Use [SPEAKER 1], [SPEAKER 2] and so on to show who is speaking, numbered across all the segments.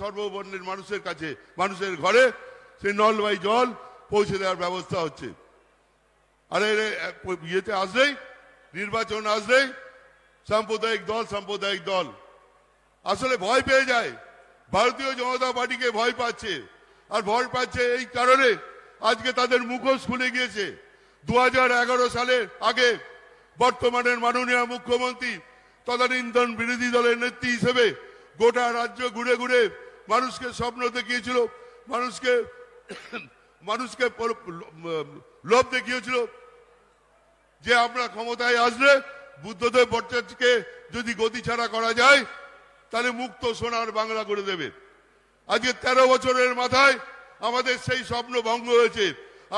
[SPEAKER 1] সর্ববর্ণের মানুষের কাছে মানুষের ঘরে সেই নলবাই জল পৌঁছে দেওয়ার ব্যবস্থা হচ্ছে আরে ইয়েতে আসলেই নির্বাচন আসলেই সাম্প্রদায়িক দল সাম্প্রদায়িক দল আসলে ভয় পেয়ে যায় ভারতীয় জনতা পার্টিকে ভয় পাচ্ছে আর ভয় পাচ্ছে এই কারণে আজকে তাদের মুখোশ খুলে গিয়েছে দু সালের আগে বর্তমানের মাননীয় মুখ্যমন্ত্রী তদানীন্দন বিরোধী দলের নেত্রী হিসেবে গোটা রাজ্য ঘুরে ঘুরে মানুষকে স্বপ্ন দেখিয়েছিল মানুষকে মানুষকে লোভ দেখিয়েছিল যে আমরা ক্ষমতায় আসলে বুদ্ধদেব ভট্টাচার্যকে যদি গতি ছাড়া করা যায় তাহলে মুক্ত সোনার বাংলা করে দেবে আজকে ১৩ বছরের মাথায় আমাদের সেই স্বপ্ন ভঙ্গ হয়েছে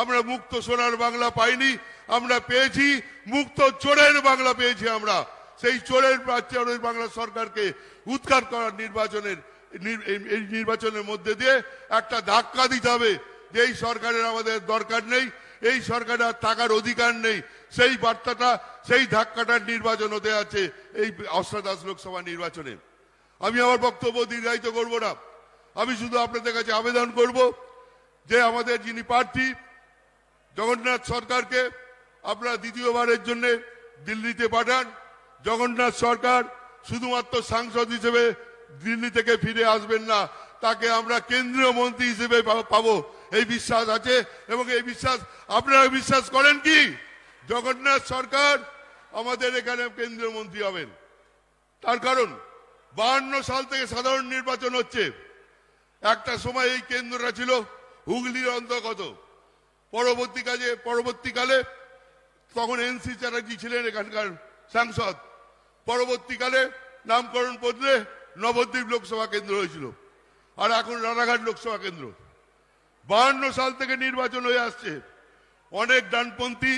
[SPEAKER 1] আমরা মুক্ত সোনার বাংলা পাইনি আমরা পেয়েছি মুক্ত চোরের বাংলা পেয়েছি আমরা সেই চোরের চোরের বাংলা সরকারকে উৎখাত করার নির্বাচনের এই নির্বাচনের মধ্যে দিয়ে একটা ধাক্কা দিতে হবে যে এই সরকারের আমাদের দরকার নেই এই সরকার আর থাকার অধিকার নেই সেই বার্তাটা সেই ধাক্কাটার নির্বাচন হতে আছে এই অষ্টাদশ লোকসভা নির্বাচনে আমি আমার বক্তব্য দীর্ঘায়িত করব না আমি শুধু আপনাদের কাছে আবেদন করব যে আমাদের যিনি প্রার্থী জগন্নাথ সরকারকে আপনারা দ্বিতীয়বারের জন্য দিল্লিতে পাঠান জগন্নাথ সরকার শুধুমাত্র সাংসদ হিসেবে দিল্লি থেকে ফিরে আসবেন না তাকে আমরা কেন্দ্রীয় মন্ত্রী হিসেবে পাবো এই বিশ্বাস আছে এবং এই বিশ্বাস আপনারা বিশ্বাস করেন কি জগন্নাথ সরকার আমাদের এখানে কেন্দ্রীয় মন্ত্রী হবেন তার কারণ বাহান্ন সাল থেকে সাধারণ নির্বাচন হচ্ছে একটা সময় এই কেন্দ্রটা ছিল হুগলির অন্তর্গত পরবর্তী কাজে পরবর্তীকালে তখন এনসি চ্যাটার্জি ছিলেন এখানকার সাংসদ পরবর্তীকালে নামকরণ বদলে নবদ্বীপ লোকসভা কেন্দ্র হয়েছিল আর এখন রানাঘাট লোকসভা কেন্দ্র বাহান্ন সাল থেকে নির্বাচন হয়ে আসছে অনেক ডানপন্থী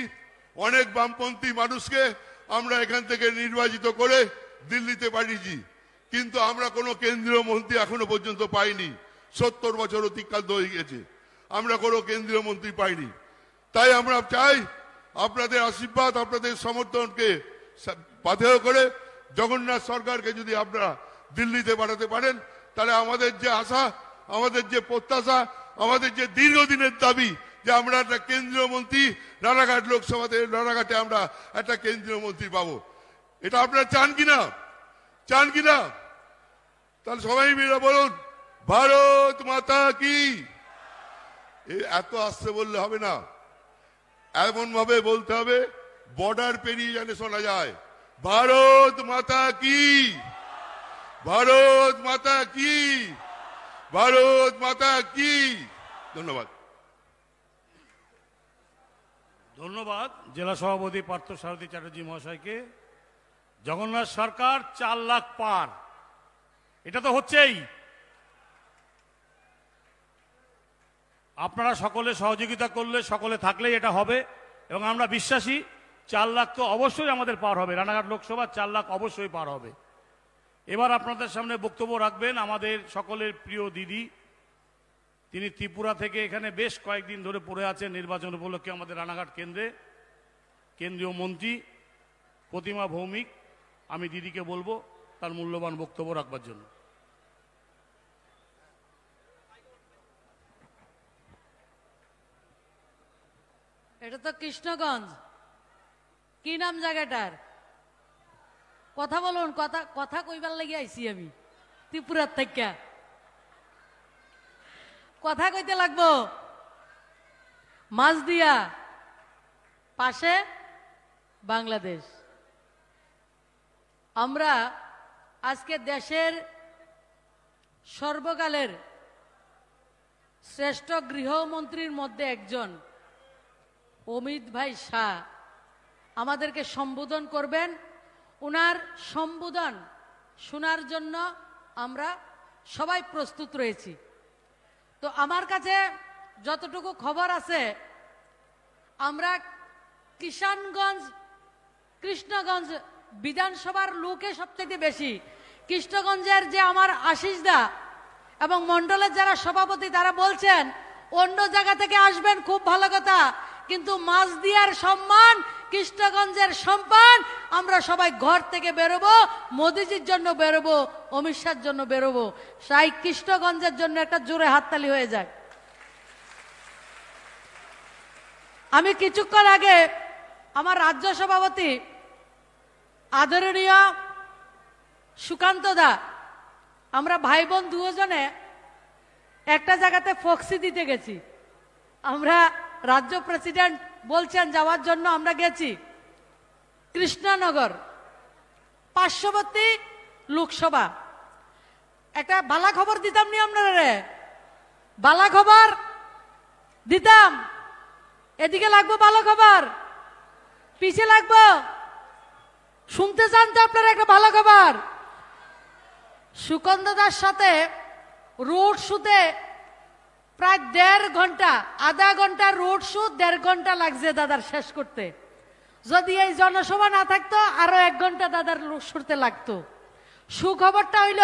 [SPEAKER 1] অনেক বামপন্থী মানুষকে আমরা এখান থেকে নির্বাচিত করে দিল্লিতে পাঠিয়েছি কিন্তু আমরা কোনো কেন্দ্রীয় মন্ত্রী এখনো পর্যন্ত পাইনি সত্তর বছর অতিক্রান্ত হয়ে গেছে আমরা কোনো কেন্দ্রীয় মন্ত্রী পাইনি তাই আমরা চাই আপনাদের আশীর্বাদ আপনাদের সমর্থনকে বাধেয় করে জগন্নাথ সরকারকে যদি আপনারা দিল্লিতে পাঠাতে পারেন তাহলে আমাদের যে আশা আমাদের যে প্রত্যাশা আমাদের যে দীর্ঘদিনের দাবি যে আমরা একটা কেন্দ্রীয় মন্ত্রী রানাঘাট লোকসভাতে রানাঘাটে আমরা একটা কেন্দ্রীয় মন্ত্রী পাবো এটা আপনারা চান কিনা চান কিনা তাহলে সবাই মেয়েরা বলুন ভারত মাতা কি এত আসতে বললে হবে না এমন ভাবে বলতে হবে বর্ডার পেরিয়ে যেন শোনা যায় ভারত মাতা কি ভারত মাতা কি ভারত মাতা কি ধন্যবাদ
[SPEAKER 2] ধন্যবাদ জেলা সভাপতি পার্থ সারথী চ্যাটার্জি মহাশয়কে জগন্নাথ সরকার চার লাখ পার এটা তো হচ্ছেই আপনারা সকলে সহযোগিতা করলে সকলে থাকলেই এটা হবে এবং আমরা বিশ্বাসী চার লাখ তো অবশ্যই আমাদের পার হবে রানাঘাট লোকসভা চার লাখ অবশ্যই পার হবে এবার আপনাদের সামনে বক্তব্য রাখবেন আমাদের সকলের প্রিয় দিদি তিনি ত্রিপুরা থেকে এখানে বেশ কয়েকদিন ধরে পড়ে আছেন নির্বাচন উপলক্ষে আমাদের রানাঘাট কেন্দ্রে কেন্দ্রীয় মন্ত্রী প্রতিমা ভৌমিক আমি দিদিকে বলবো তার মূল্যবান বক্তব্য রাখবার জন্য
[SPEAKER 3] এটা তো কৃষ্ণগঞ্জ কি নাম জায়গাটার কথা বলুন কথা কথা কইবার লাগে আইসি আমি ত্রিপুরার থেকে কথা কইতে লাগবো মাছ দিয়া পাশে বাংলাদেশ আমরা আজকে দেশের সর্বকালের শ্রেষ্ঠ গৃহমন্ত্রীর মধ্যে একজন অমিত ভাই শাহ আমাদেরকে সম্বোধন করবেন ওনার সম্বোধন শোনার জন্য আমরা সবাই প্রস্তুত রয়েছি তো আমার কাছে যতটুকু খবর আছে আমরা কিষানগঞ্জ কৃষ্ণগঞ্জ বিধানসভার লোকে সবথেকে বেশি কৃষ্ণগঞ্জের যে আমার আশিসদা এবং মন্ডলের যারা সভাপতি তারা বলছেন অন্য জায়গা থেকে আসবেন খুব ভালো কথা কিন্তু মাছ দিয়ার সম্মান কৃষ্ণগঞ্জের সম্পান আমরা সবাই ঘর থেকে বেরোবো মোদিজির জন্য বেরোবো অমিত জন্য বেরোবো সাই কৃষ্ণগঞ্জের জন্য একটা জোরে হাততালি হয়ে যায় আমি কিছুক্ষণ আগে আমার রাজ্য সভাপতি আদরণীয় সুকান্ত দা আমরা ভাই বোন দুজনে একটা জায়গাতে ফক্সি দিতে গেছি আমরা রাজ্য প্রেসিডেন্ট বলছেন যাওয়ার জন্য আমরা গেছি কৃষ্ণনগর পার্শ্ববর্তী লোকসভা একটা বালা খবর দিতাম নি আপনারা রে বালা খবর দিতাম এদিকে লাগবো ভালো খবর পিছে লাগবো শুনতে চান তো আপনারা একটা ভালো খবর সুকন্দার সাথে রোড শুতে প্রায় দেড় ঘন্টা আধা ঘন্টা রোড শো দেড় ঘন্টা লাগছে দাদার শেষ করতে যদি এই জনসভা না থাকতো আরো এক ঘন্টা দাদার শুরতে লাগতো সুখবরটা হইল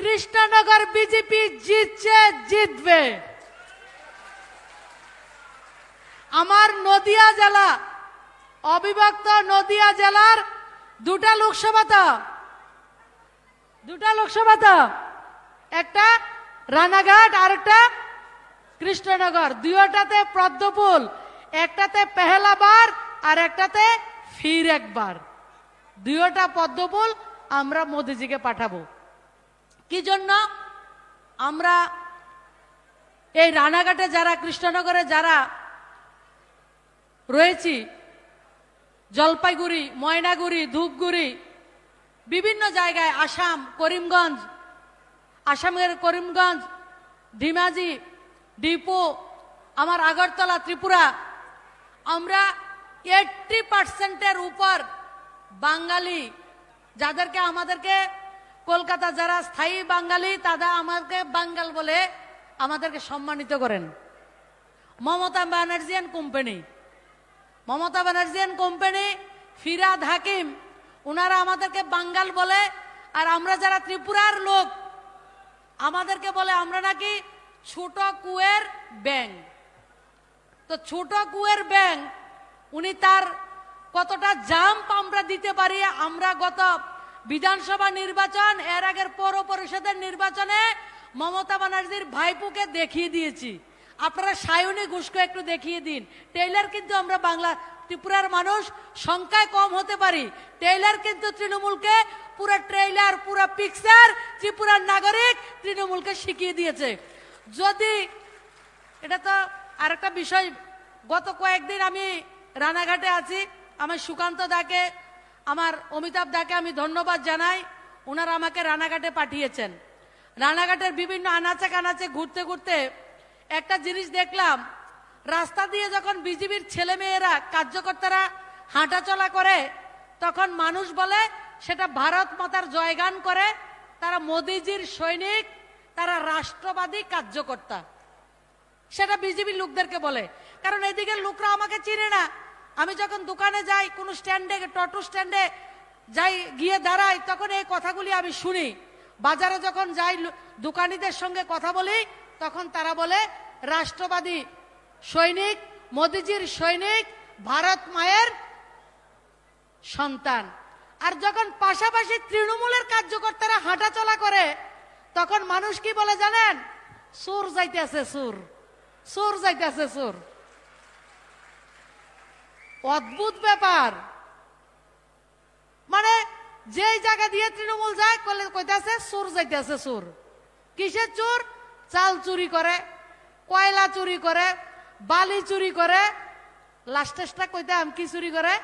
[SPEAKER 3] কৃষ্ণনগর বিজেপি জিতছে জিতবে আমার নদিয়া জেলা অবিভক্ত নদিয়া জেলার দুটা লোকসভা তো দুটা লোকসভা তো একটা রানাঘাট আর একটা কৃষ্ণনগর দুয়োটাতে পদ্মপুল একটাতে বার আর একটাতে ফির একবার দুয়োটা পদ্মপুল আমরা মোদিজিকে পাঠাবো কি জন্য আমরা এই রানাঘাটে যারা কৃষ্ণনগরে যারা রয়েছি জলপাইগুড়ি ময়নাগুড়ি ধূপগুড়ি বিভিন্ন জায়গায় আসাম করিমগঞ্জ আসামের করিমগঞ্জ ধিমাজি ডিপো আমার আগরতলা ত্রিপুরা আমরা এইট্টি পার্সেন্টের উপর বাঙালি যাদেরকে আমাদেরকে কলকাতা যারা স্থায়ী বাঙালি তারা আমাদেরকে বাঙ্গাল বলে আমাদেরকে সম্মানিত করেন Mamata Banerjee and company Mamata Banerjee and company Firhad Hakim ওনারা আমাদেরকে বাঙ্গাল বলে আর আমরা যারা ত্রিপুরার লোক আমাদেরকে বলে আমরা নাকি ছোট কুয়ের ব্যাং তো ছোট কুয়ের ব্যাং উনি তার কতটা জাম্প আমরা দিতে পারি আমরা গত বিধানসভা নির্বাচন এর আগের পৌর পরিষদের নির্বাচনে মমতা ব্যানার্জির ভাইপুকে দেখিয়ে দিয়েছি আপনারা সায়নী ঘুষকে একটু দেখিয়ে দিন টেইলার কিন্তু আমরা বাংলা ত্রিপুরার মানুষ সংখ্যায় কম হতে পারি টেইলার কিন্তু তৃণমূলকে পুরো ট্রেইলার পুরো পিকচার ত্রিপুরার নাগরিক তৃণমূলকে শিখিয়ে দিয়েছে যদি এটা তো আরেকটা বিষয় গত কয়েকদিন আমি রানাঘাটে আছি আমার সুকান্ত দাকে আমার অমিতাভ দাকে আমি ধন্যবাদ জানাই ওনারা আমাকে রানাঘাটে পাঠিয়েছেন রানাঘাটের বিভিন্ন আনাচে কানাচে ঘুরতে ঘুরতে একটা জিনিস দেখলাম রাস্তা দিয়ে যখন বিজেপির ছেলেমেয়েরা কার্যকর্তারা হাঁটাচলা করে তখন মানুষ বলে সেটা ভারত মাতার জয়গান করে তারা মোদিজির সৈনিক তারা রাষ্ট্রবাদী কার্যকর্তা সেটা বিজেপির লোকদেরকে বলে কারণ এদিকের লোকরা আমাকে চিনে না আমি যখন দোকানে যাই কোনো স্ট্যান্ডে টোটো স্ট্যান্ডে যাই গিয়ে দাঁড়াই তখন এই কথাগুলি আমি শুনি বাজারে যখন যাই দোকানিদের সঙ্গে কথা বলি তখন তারা বলে রাষ্ট্রবাদী সৈনিক মোদিজির সৈনিক ভারত মায়ের সন্তান আর যখন পাশাপাশি তৃণমূলের কার্যকর্তারা হাঁটাচলা করে তখন মানুষ কি বলে জানেন সুর যাইতেছে সুর সুর যাইতেছে সুর অদ্ভুত ব্যাপার মানে যেই জায়গা দিয়ে তৃণমূল যায় কইতেছে সুর যাইতেছে সুর কিসের চোর চাল চুরি করে কয়লা চুরি করে বালি চুরি করে লাস্টেসটা আম কি চুরি করে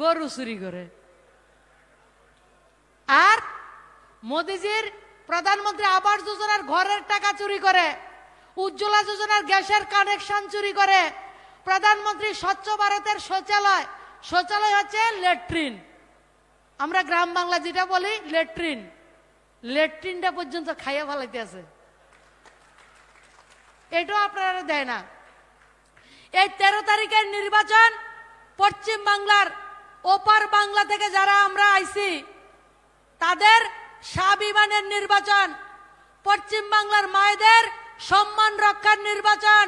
[SPEAKER 3] গরু চুরি করে আর মোদিজির প্রধানমন্ত্রী আবাস যোজনার ঘরের টাকা চুরি করে উজ্জ্বলা যোজনার গ্যাসের কানেকশন চুরি করে প্রধানমন্ত্রী স্বচ্ছ ভারতের শৌচালয় শৌচালয় হচ্ছে লেট্রিন আমরা গ্রাম বাংলা যেটা বলি লেট্রিন লেট্রিনটা পর্যন্ত খাইয়া ভালাইতে আছে এটাও আপনারা দেয় না এই তেরো তারিখের নির্বাচন পশ্চিম বাংলার ওপার বাংলা থেকে যারা আমরা আইসি তাদের স্বাভিমানের নির্বাচন পশ্চিমবাংলার মায়েদের সম্মান রক্ষার নির্বাচন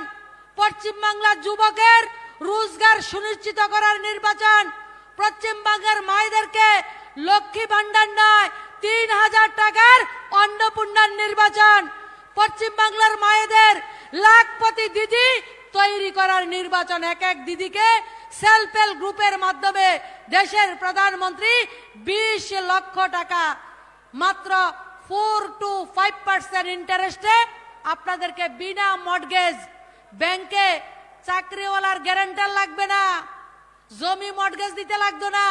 [SPEAKER 3] পশ্চিমবাংলার যুবকের রোজগার সুনিশ্চিত করার নির্বাচন পশ্চিমবাংলার মায়েদেরকে লক্ষ্মী ভাণ্ডার নয় তিন হাজার টাকার অন্নপূর্ণার নির্বাচন পশ্চিমবাংলার মায়েদের লাখপতি দিদি তৈরি করার নির্বাচন এক এক দিদিকে সেলফ হেল্প গ্রুপের মাধ্যমে দেশের প্রধানমন্ত্রী বিশ লক্ষ টাকা মাত্র ফোর টু ফাইভ পার্সেন্ট ইন্টারেস্টে আপনাদেরকে বিনা মর্টগেজ ব্যাংকে চাকরিওয়ালার গ্যারেন্টার লাগবে না জমি মর্টগেজ দিতে লাগতো না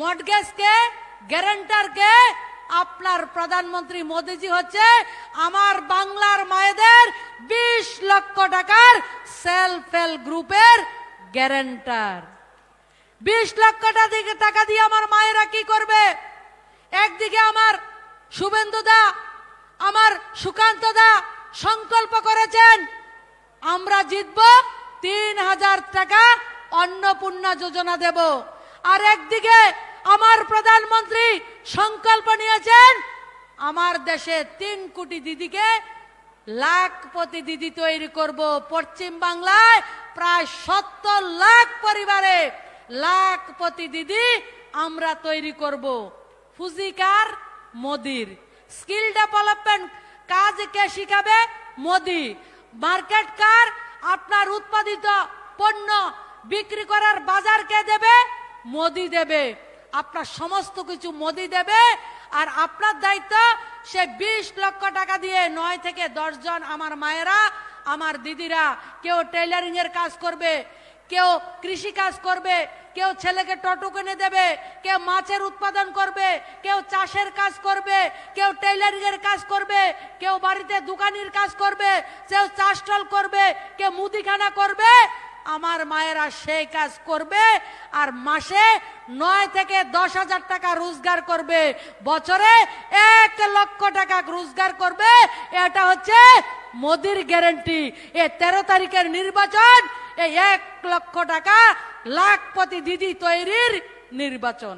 [SPEAKER 3] মর্টগেজকে গ্যারেন্টারকে আপনার প্রধানমন্ত্রী মোদীজি হচ্ছে আমার বাংলার মায়েদের বিশ লক্ষ টাকার সেলফ হেল্প গ্রুপের গ্যারেন্টার বিশ লক্ষ টাকা দিয়ে আমার মায়েরা কি করবে একদিকে আমার শুভেন্দু দা আমার সুকান্ত দা সংকল্প করেছেন আমরা জিতব তিন হাজার টাকা অন্নপূর্ণা যোজনা দেব আর একদিকে আমার প্রধানমন্ত্রী সংকল্প নিয়েছেন আমার দেশে তিন কোটি দিদিকে লাখপতি দিদি তৈরি করব পশ্চিম বাংলায় প্রায় সত্তর লাখ পরিবারে লাখপতি দিদি আমরা তৈরি করব। ফুজিকার মোদির স্কিল ডেভেলপমেন্ট কাজ কে শিখাবে মোদি মার্কেট কার আপনার উৎপাদিত পণ্য বিক্রি করার বাজার কে দেবে মোদি দেবে আপনার সমস্ত কিছু মোদি দেবে আর আপনার দায়িত্ব সে ২০ লক্ষ টাকা দিয়ে নয় থেকে দশজন আমার মায়েরা আমার দিদিরা কেউ টেলারিং এর কাজ করবে কেউ কৃষিকাজ করবে কেউ ছেলেকে টটো কিনে দেবে কেউ মাছের উৎপাদন করবে কেউ চাষের কাজ করবে কেউ টেইলারিংয়ের কাজ করবে কেউ বাড়িতে দোকানির কাজ করবে কেউ চাষটল করবে কেউ মুদিখানা করবে আমার মায়েরা সেই কাজ করবে আর মাসে নয় থেকে দশ হাজার টাকা রোজগার করবে বছরে এক লক্ষ টাকা রোজগার করবে এটা হচ্ছে মোদির গ্যারেন্টি এ তেরো তারিখের নির্বাচন এই এক লক্ষ টাকা লাখপতি দিদি তৈরির নির্বাচন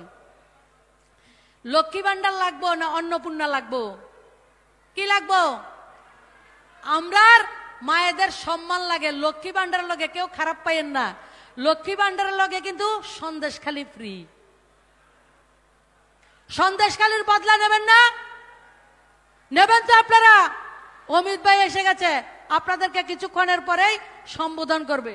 [SPEAKER 3] লক্ষ্মী ভান্ডার লাগবো না অন্নপূর্ণা লাগবো কি লাগবো আমরার মায়েদের সম্মান লাগে লক্ষ্মী ভান্ডারের লগে কেউ খারাপ পাইয়েন না লক্ষ্মী ভান্ডারের লগে কিন্তু সন্দেশ খালি ফ্রি সন্দেশখালির বদলা নেবেন না নেবেন তো আপনারা অমিত ভাই এসে গেছে আপনাদেরকে কিছুক্ষণের পরেই সম্বোধন করবে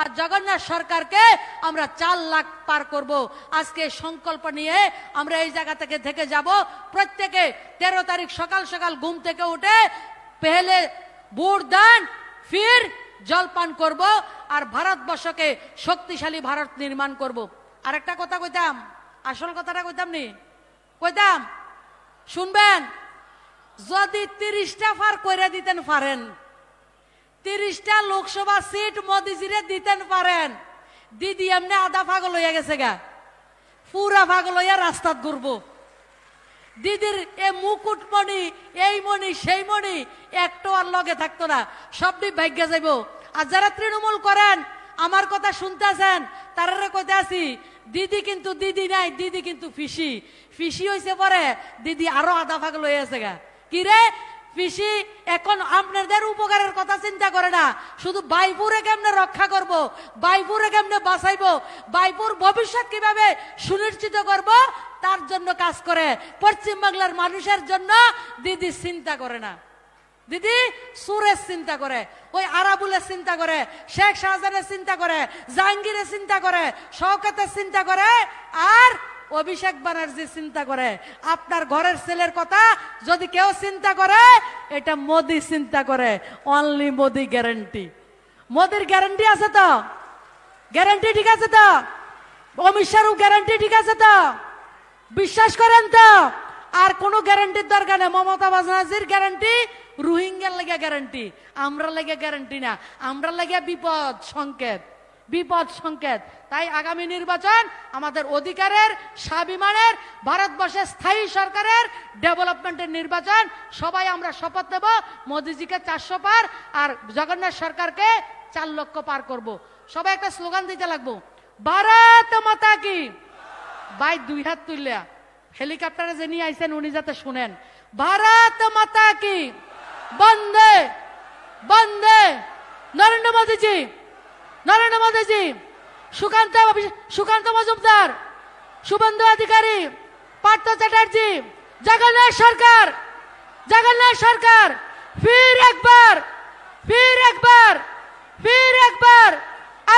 [SPEAKER 4] আর জগন্নাথ
[SPEAKER 3] সরকারকে আমরা চার লাখ পার করব আজকে সংকল্প নিয়ে আমরা এই জায়গা থেকে থেকে যাব প্রত্যেকে তেরো তারিখ সকাল সকাল ঘুম থেকে উঠে পেহলে বুট দান ফির জলপান করব আর ভারতবর্ষকে শক্তিশালী ভারত নির্মাণ করব। আর একটা কথা কইতাম আসল কথাটা কইতাম নি কইতাম শুনবেন যদি তিরিশটা ফার কইরা দিতেন পারেন তিরিশটা লোকসভা সিট মোদিজিরে দিতেন পারেন দিদি এমনি আধা ফাগল হইয়া গেছে গা পুরা ফাগল হইয়া রাস্তাত ঘুরবো দিদির এ মুকুটমণি এই মণি সেই মণি একটু আর লগে থাকতো না সবটি ভাগ্যে যাইব আর যারা তৃণমূল করেন আমার কথা শুনতেছেন তারা কইতে আছি দিদি কিন্তু দিদি নাই দিদি কিন্তু ফিসি ফিসি হয়েছে পরে দিদি আরো আধা ফাগল হয়ে আছে গা কি রে পিসি এখন আপনাদের উপকারের কথা চিন্তা করে না শুধু বাইপুরে কেমনে রক্ষা করব। বাইপুরে কেমনে বাঁচাইব বাইপুর ভবিষ্যৎ কিভাবে সুনিশ্চিত করব তার জন্য কাজ করে পশ্চিমবাংলার মানুষের জন্য দিদি চিন্তা করে না দিদি সুরেশ চিন্তা করে ওই আরাবুলের চিন্তা করে শেখ শাহজাহানের চিন্তা করে জাহাঙ্গীরের চিন্তা করে শওকতের চিন্তা করে আর অভিষেক ব্যানার্জি চিন্তা করে আপনার ঘরের ছেলের কথা যদি কেউ চিন্তা করে এটা মোদি চিন্তা করে অনলি মোদি গ্যারান্টি মোদির গ্যারান্টি আছে তো গ্যারান্টি ঠিক আছে তো অমিত শাহরও গ্যারান্টি ঠিক আছে তো বিশ্বাস করেন তো আর কোনো গ্যারান্টির দরকার নেই মমতা বাজনাজির গ্যারান্টি রোহিঙ্গার লেগে গ্যারান্টি আমরা লেগে গ্যারান্টি না আমরা লেগে বিপদ সংকেত বিপদ সংকেত তাই আগামী নির্বাচন আমাদের অধিকারের স্বাভিমানের ভারতবর্ষের স্থায়ী সরকারের ডেভেলপমেন্টের নির্বাচন সবাই আমরা শপথ নেব মোদিজিকে চারশো পার আর জগন্নাথ সরকারকে চার লক্ষ পার করব। সবাই একটা স্লোগান দিতে লাগবো ভারত মাতা কি বাই দুই হাত তুললে হেলিকপ্টারে যে নিয়ে আইসেন উনি যাতে শুনেন ভারত মাতা কি বন্দে বন্দে নরেন্দ্র মোদীজি নরেন্দ্র মোদীজি সুকান্ত সুকান্ত মজুমদার শুভেন্দু অধিকারী পার্থ চ্যাটার্জি জগন্নাথ সরকার জগন্নাথ সরকার ফির একবার ফির একবার ফির একবার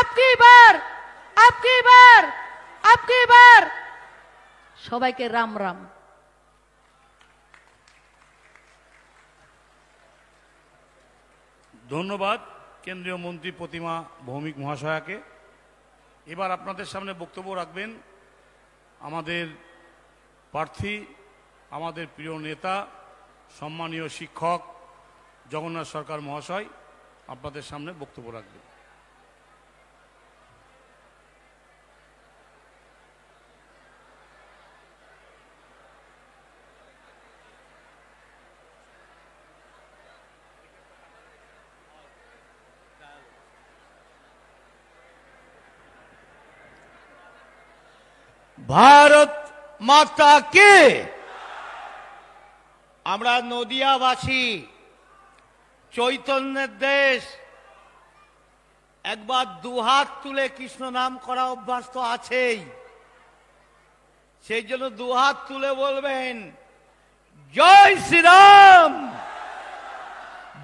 [SPEAKER 3] আপকি বার আপকি বার আপকি বার সবাইকে রাম রাম
[SPEAKER 2] ধন্যবাদ কেন্দ্রীয় মন্ত্রী প্রতিমা ভৌমিক মহাশয়াকে এবার আপনাদের সামনে বক্তব্য রাখবেন আমাদের প্রার্থী আমাদের প্রিয় নেতা সম্মানীয় শিক্ষক জগন্নাথ সরকার মহাশয় আপনাদের সামনে বক্তব্য রাখবেন
[SPEAKER 5] ভারত মাতা কে আমরা নদিয়াবাসী চৈতন্যের দেশ একবার দুহাত তুলে কৃষ্ণ নাম করা অভ্যাস তো আছেই সেই জন্য দুহাত তুলে বলবেন জয় শ্রীরাম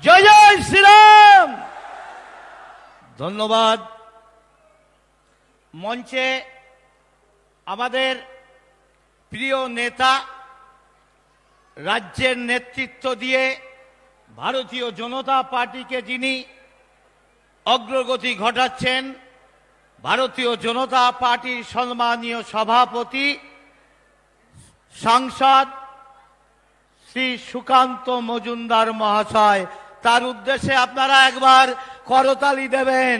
[SPEAKER 6] জয় জয় শ্রীরাম
[SPEAKER 5] ধন্যবাদ মঞ্চে আমাদের প্রিয় নেতা রাজ্যের নেতৃত্ব দিয়ে ভারতীয় জনতা পার্টিকে যিনি অগ্রগতি ঘটাচ্ছেন ভারতীয় জনতা পার্টির সম্মানীয় সভাপতি সাংসদ শ্রী সুকান্ত মজুমদার মহাশয় তার উদ্দেশ্যে আপনারা একবার করতালি দেবেন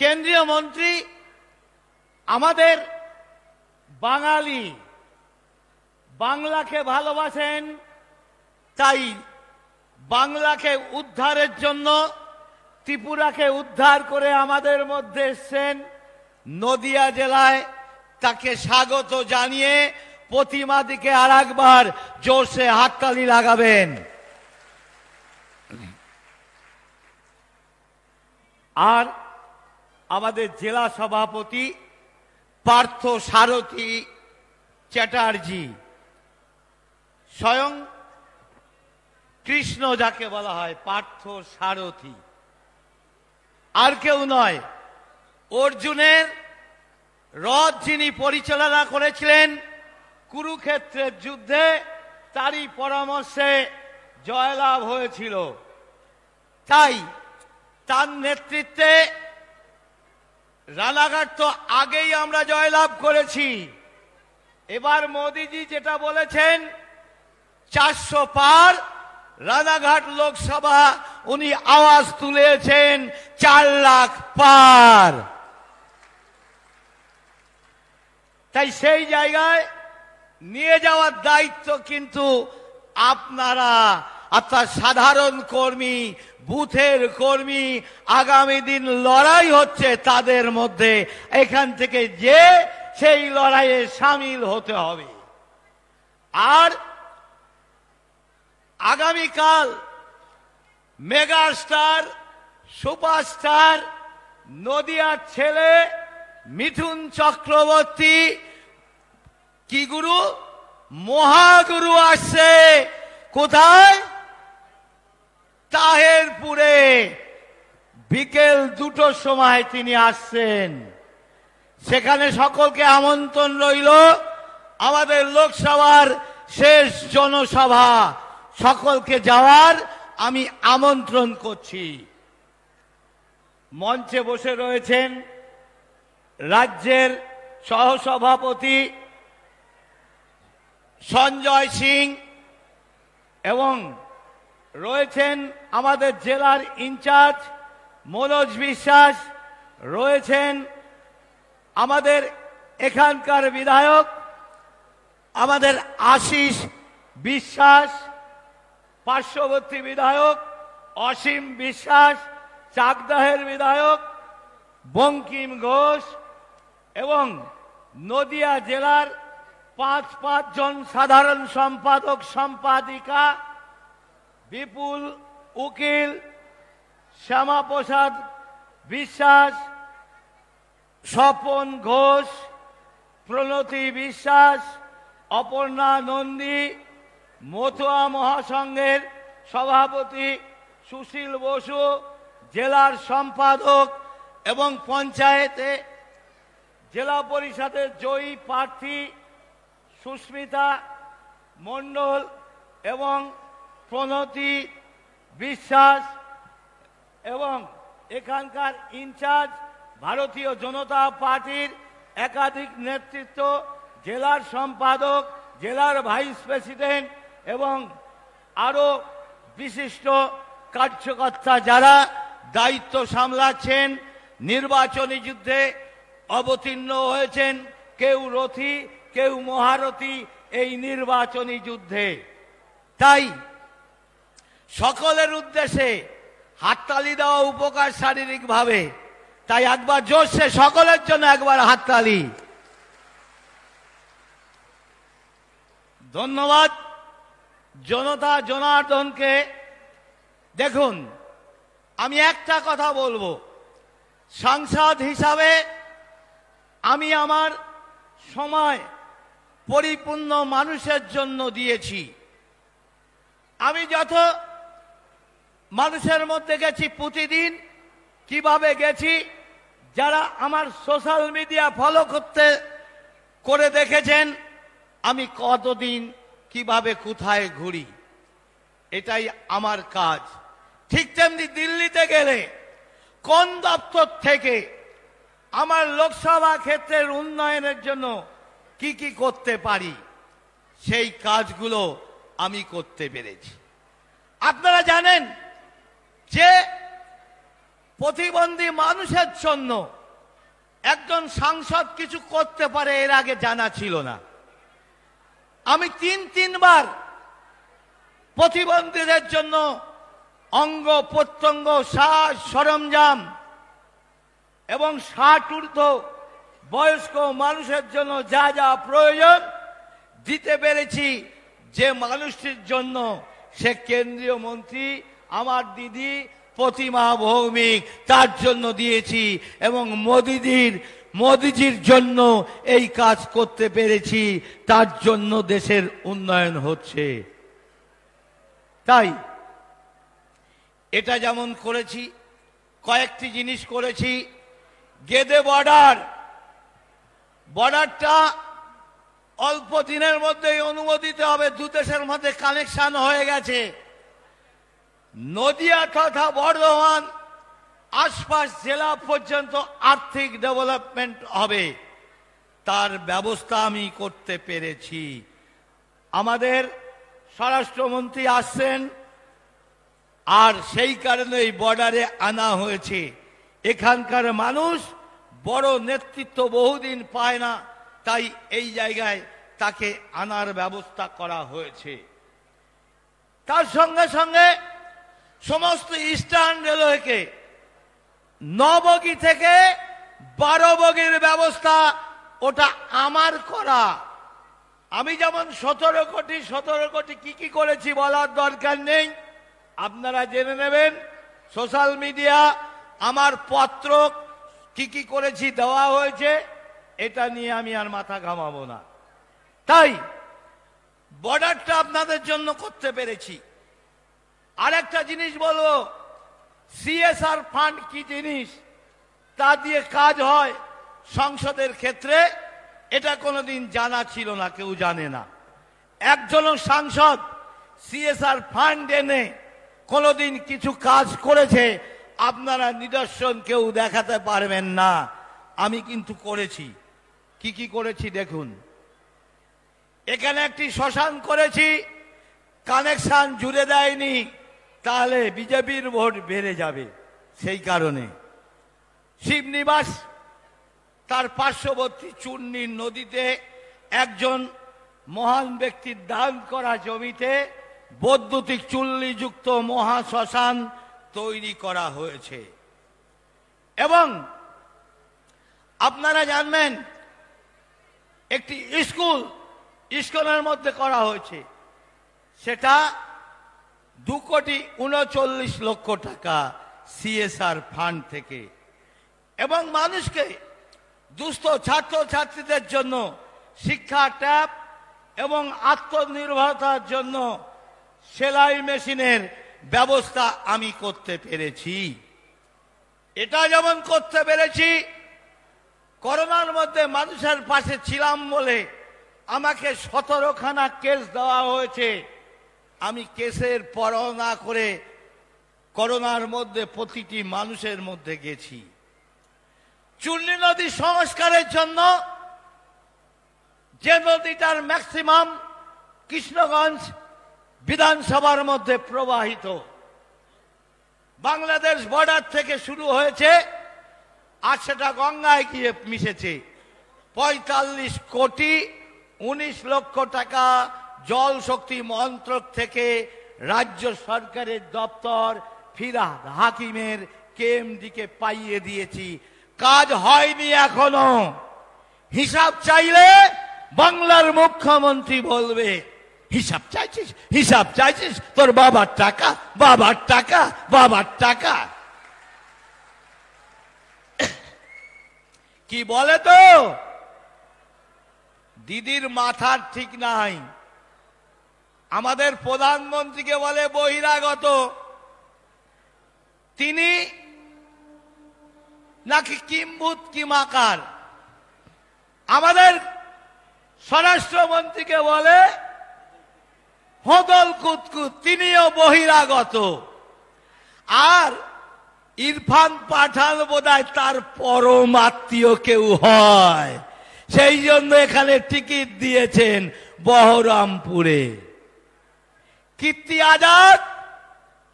[SPEAKER 5] কেন্দ্রীয় মন্ত্রী আমাদের বাঙালি বাংলাকে ভালোবাসেন তাই বাংলাকে উদ্ধারের জন্য ত্রিপুরাকে উদ্ধার করে আমাদের মধ্যে এসছেন নদিয়া জেলায় তাকে স্বাগত জানিয়ে প্রতিমাদিকে আর একবার জোরসে হাততালি লাগাবেন আর আমাদের জেলা সভাপতি পার্থ সারথী চ্যাটার্জি স্বয়ং কৃষ্ণ যাকে বলা হয় পার্থ সারথী আর কেউ নয় অর্জুনের রথ যিনি পরিচালনা করেছিলেন কুরুক্ষেত্রের যুদ্ধে তারই পরামর্শে জয়লাভ হয়েছিল তাই তার নেতৃত্বে রানাঘাট তো আগেই আমরা জয়লাভ করেছি এবার মোদিজি যেটা বলেছেন চারশো পার রানাঘাট লোকসভা উনি আওয়াজ তুলেছেন চার লাখ পার তাই সেই জায়গায় নিয়ে যাওয়ার দায়িত্ব কিন্তু আপনারা অর্থাৎ আচ্ছা, সাধারণ কর্মী বুথের কর্মী আগামী দিন লড়াই হচ্ছে তাদের মধ্যে এখান থেকে যে সেই লড়াইয়ে সামিল হতে হবে আর আগামীকাল মেগাস্টার সুপারস্টার নদিয়ার ছেলে মিথুন চক্রবর্তী কি গুরু মহাগুরু আসছে কোথায় তাহেরপুরে বিকেল দুটোর সময় তিনি আসছেন সেখানে সকলকে আমন্ত্রণ রইল আমাদের লোকসভার শেষ জনসভা সকলকে যাওয়ার আমি আমন্ত্রণ করছি মঞ্চে বসে রয়েছেন রাজ্যের সহসভাপতি সঞ্জয় সিং এবং রয়েছেন আমাদের জেলার ইনচার্জ মনোজ বিশ্বাস রয়েছেন আমাদের এখানকার বিধায়ক আমাদের আশিস বিশ্বাস পার্শ্ববর্তী বিধায়ক অসীম বিশ্বাস চাকদাহের বিধায়ক বঙ্কিম ঘোষ এবং নদিয়া জেলার পাঁচ পাঁচজন সাধারণ সম্পাদক সম্পাদিকা বিপুল উকিল শ্যামাপ্রসাদ বিশ্বাস স্বপন ঘোষ প্রণতি বিশ্বাস অপর্ণা নন্দী মথুয়া মহাসংঘের সভাপতি সুশীল বসু জেলার সম্পাদক এবং পঞ্চায়েতে জেলা পরিষদের জয়ী প্রার্থী সুস্মিতা মণ্ডল এবং প্রণতি বিশ্বাস এবং এখানকার ইনচার্জ ভারতীয় জনতা পার্টির একাধিক নেতৃত্ব জেলার সম্পাদক জেলার ভাইস প্রেসিডেন্ট এবং আরও বিশিষ্ট কার্যকর্তা যারা দায়িত্ব সামলাচ্ছেন নির্বাচনী যুদ্ধে অবতীর্ণ হয়েছেন কেউ রথী কেউ মহারথী এই নির্বাচনী যুদ্ধে তাই সকলের উদ্দেশ্যে হাততালি দেওয়া উপকার শারীরিকভাবে তাই একবার জোরসে সকলের জন্য একবার হাততালি ধন্যবাদ জনতা জনার্দনকে দেখুন আমি একটা কথা বলবো সাংসদ হিসাবে আমি আমার সময় পরিপূর্ণ মানুষের জন্য দিয়েছি আমি যত মানুষের মধ্যে গেছি প্রতিদিন কিভাবে গেছি যারা আমার সোশ্যাল মিডিয়া ফলো করতে করে দেখেছেন আমি কতদিন কিভাবে কোথায় ঘুরি এটাই আমার কাজ ঠিক তেমনি দিল্লিতে গেলে কোন দপ্তর থেকে আমার লোকসভা ক্ষেত্রের উন্নয়নের জন্য কি কি করতে পারি সেই কাজগুলো আমি করতে পেরেছি আপনারা জানেন যে প্রতিবন্ধী মানুষের জন্য একজন সাংসদ কিছু করতে পারে এর আগে জানা ছিল না আমি তিন তিনবার প্রতিবন্ধীদের জন্য অঙ্গ প্রত্যঙ্গ শ্বাস সরঞ্জাম এবং ষাট ঊর্ধ্ব বয়স্ক মানুষের জন্য যা যা প্রয়োজন দিতে পেরেছি যে মানুষটির জন্য সে কেন্দ্রীয় মন্ত্রী আমার দিদি প্রতিমা ভৌমিক তার জন্য দিয়েছি এবং মোদিজির মোদিজির জন্য এই কাজ করতে পেরেছি তার জন্য দেশের উন্নয়ন হচ্ছে তাই এটা যেমন করেছি কয়েকটি জিনিস করেছি গেদে বর্ডার বর্ডারটা অল্প দিনের মধ্যেই অনুমোদিত হবে দু দেশের মধ্যে কানেকশন হয়ে গেছে নদিয়া তথা বর্ধমান আশপাশ জেলা পর্যন্ত আর্থিক ডেভেলপমেন্ট হবে তার ব্যবস্থা আমি করতে পেরেছি আমাদের স্বরাষ্ট্রমন্ত্রী আসছেন আর সেই কারণেই বর্ডারে আনা হয়েছে এখানকার মানুষ বড় নেতৃত্ব বহুদিন পায় না তাই এই জায়গায় তাকে আনার ব্যবস্থা করা হয়েছে তার সঙ্গে সঙ্গে সমস্ত ইস্টার্ন রেলওয়েকে নবগি থেকে বারো বগির ব্যবস্থা ওটা আমার করা আমি যেমন সতেরো কোটি সতেরো কোটি কি কি করেছি বলার দরকার নেই আপনারা জেনে নেবেন সোশ্যাল মিডিয়া আমার পত্র কি কি করেছি দেওয়া হয়েছে এটা নিয়ে আমি আর মাথা ঘামাবো না তাই বর্ডারটা আপনাদের জন্য করতে পেরেছি আরেকটা জিনিস বলবো সিএসআর ফান্ড কি জিনিস তা দিয়ে কাজ হয় সংসদের ক্ষেত্রে এটা কোনোদিন জানা ছিল না কেউ জানে না একজনও সাংসদ সিএসআর ফান্ড এনে কোনোদিন কিছু কাজ করেছে আপনারা নিদর্শন কেউ দেখাতে পারবেন না আমি কিন্তু করেছি কি কি করেছি দেখুন এখানে একটি শ্মশান করেছি কানেকশন জুড়ে দেয়নি তাহলে বিজেপির ভোট বেড়ে যাবে সেই কারণে শিবনিবাস তার পার্শ্ববর্তী চূর্ণীর নদীতে একজন মহান ব্যক্তির দান করা জমিতে বৈদ্যুতিক চুল্লিযুক্ত মহাশ্মশান তৈরি করা হয়েছে এবং আপনারা জানবেন একটি স্কুল স্কুলের মধ্যে করা হয়েছে সেটা দু কোটি উনচল্লিশ লক্ষ টাকা সিএসআর ফান্ড থেকে এবং মানুষকে দুস্থ ছাত্রছাত্রীদের জন্য শিক্ষা ট্যাপ এবং আত্মনির্ভরতার জন্য সেলাই মেশিনের ব্যবস্থা আমি করতে পেরেছি এটা যেমন করতে পেরেছি করোনার মধ্যে মানুষের পাশে ছিলাম বলে আমাকে সতেরোখানা কেস দেওয়া হয়েছে আমি কেসের পর না করে করোনার মধ্যে প্রতিটি মানুষের মধ্যে গেছি চুল্লি নদী সংস্কারের জন্য যে নদীটার ম্যাক্সিমাম কৃষ্ণগঞ্জ বিধানসভার মধ্যে প্রবাহিত বাংলাদেশ বর্ডার থেকে শুরু হয়েছে আর সেটা গঙ্গায় গিয়ে মিশেছে পঁয়তাল্লিশ কোটি উনিশ লক্ষ টাকা জল শক্তি মন্ত্রক থেকে রাজ্য সরকারের দপ্তর ফিরাদ হাকিমের কেএমডিকে পাইয়ে দিয়েছি কাজ হয়নি এখনো হিসাব চাইলে বাংলার মুখ্যমন্ত্রী বলবে হিসাব চাইছিস হিসাব চাইছিস তোর বাবার টাকা বাবার টাকা বাবার টাকা কি বলে তো দিদির মাথার ঠিক নাই আমাদের প্রধানমন্ত্রীকে বলে বহিরাগত তিনি নাকি কিম্বুত কিমাকার আমাদের স্বরাষ্ট্রমন্ত্রীকে বলে হদল কুতকুত তিনিও বহিরাগত আর ইরফান পাঠান বোধহয় তার পরম আত্মীয় কেউ হয় সেই জন্য এখানে টিকিট দিয়েছেন বহরমপুরে কীর্তি আজাদ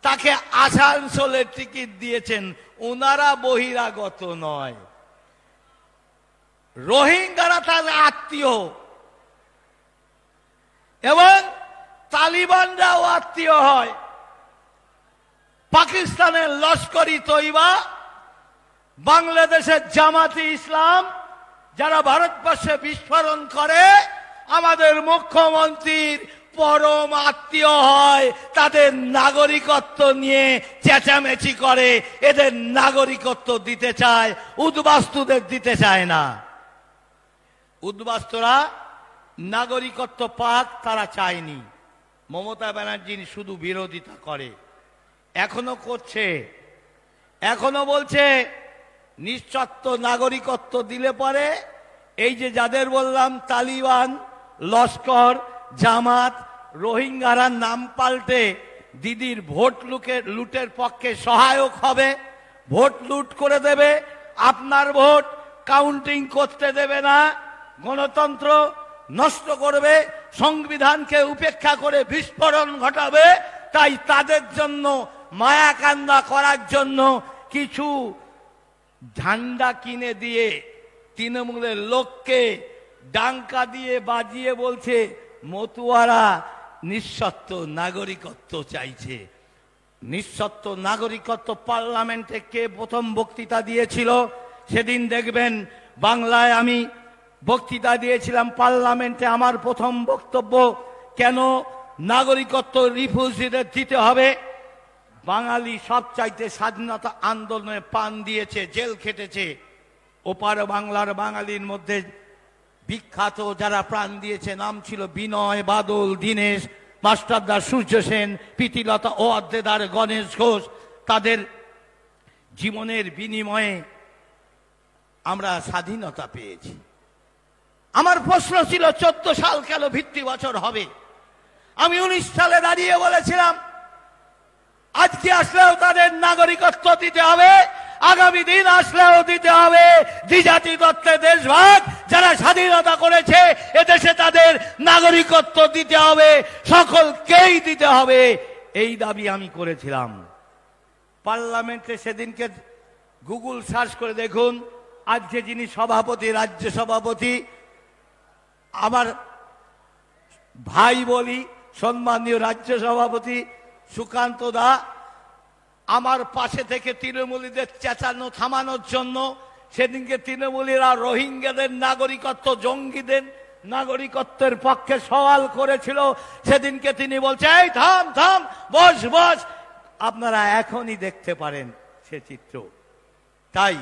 [SPEAKER 5] তাকে আসানসোলের টিকিট দিয়েছেন ওনারা বহিরাগত নয় রোহিঙ্গারা তার আত্মীয় এবং তালিবানরাও আত্মীয় হয় পাকিস্তানের লস্করি তৈবা বাংলাদেশের জামাতি ইসলাম যারা ভারতবর্ষে বিস্ফোরণ করে আমাদের মুখ্যমন্ত্রীর পরম আত্মীয় হয় তাদের নাগরিকত্ব নিয়ে চেঁচামেচি করে এদের নাগরিকত্ব দিতে চায় উদ্বাস্তুদের দিতে চায় না উদ্বাস্তুরা নাগরিকত্ব পাক তারা চায়নি মমতা ব্যানার্জি শুধু বিরোধিতা করে এখনো করছে এখনো বলছে নিশ্চত্ব নাগরিকত্ব দিলে পরে এই যে যাদের বললাম তালিবান লস্কর জামাত রোহিঙ্গারা নাম পাল্টে দিদির ভোট লুকে লুটের পক্ষে সহায়ক হবে ভোট লুট করে দেবে আপনার ভোট কাউন্টিং করতে দেবে না গণতন্ত্র নষ্ট করবে সংবিধানকে উপেক্ষা করে বিস্ফোরণ ঘটাবে তাই তাদের জন্য মায়াকান্দা করার জন্য কিছু ঝান্ডা কিনে দিয়ে তৃণমূলের লোককে ডাঙ্কা দিয়ে বাজিয়ে বলছে মতুয়ারা নিঃস্বত্ব নাগরিকত্ব চাইছে নিঃস্বত্ব নাগরিকত্ব পার্লামেন্টে কে প্রথম বক্তৃতা দিয়েছিল সেদিন দেখবেন বাংলায় আমি বক্তৃতা দিয়েছিলাম পার্লামেন্টে আমার প্রথম বক্তব্য কেন নাগরিকত্ব রিফিউজিদের দিতে হবে বাঙালি সব চাইতে স্বাধীনতা আন্দোলনে পান দিয়েছে জেল খেটেছে ওপার বাংলার বাঙালির মধ্যে বিখ্যাত যারা প্রাণ দিয়েছে নাম ছিল বিনয় বাদল দীনেশ মাস্টারদা সূর্য সেন প্রীতিলতা ও আদ্দেদার গণেশ ঘোষ তাদের জীবনের বিনিময়ে আমরা স্বাধীনতা পেয়েছি আমার প্রশ্ন ছিল চোদ্দ সাল কেন ভিত্তি বছর হবে আমি উনিশ সালে দাঁড়িয়ে বলেছিলাম আজকে আসলেও তাদের নাগরিকত্ব দিতে হবে আগামী দিন আসলেও দিতে হবে দ্বিজাতি তত্ত্বে দেশভাগ যারা স্বাধীনতা করেছে এদেশে তাদের নাগরিকত্ব দিতে হবে সকলকেই দিতে হবে এই দাবি আমি করেছিলাম পার্লামেন্টে সেদিনকে গুগল সার্চ করে দেখুন আজকে যিনি সভাপতি রাজ্য সভাপতি আমার ভাই বলি সম্মানীয় রাজ্য সভাপতি সুকান্ত দা আমার পাশে থেকে তৃণমূলীদের চেঁচানো থামানোর জন্য সেদিনকে তৃণমূলীরা রোহিঙ্গাদের নাগরিকত্ব জঙ্গিদের নাগরিকত্বের পক্ষে সওয়াল করেছিল সেদিনকে তিনি বলছে এই থাম থাম বস বস আপনারা এখনই দেখতে পারেন সে চিত্র তাই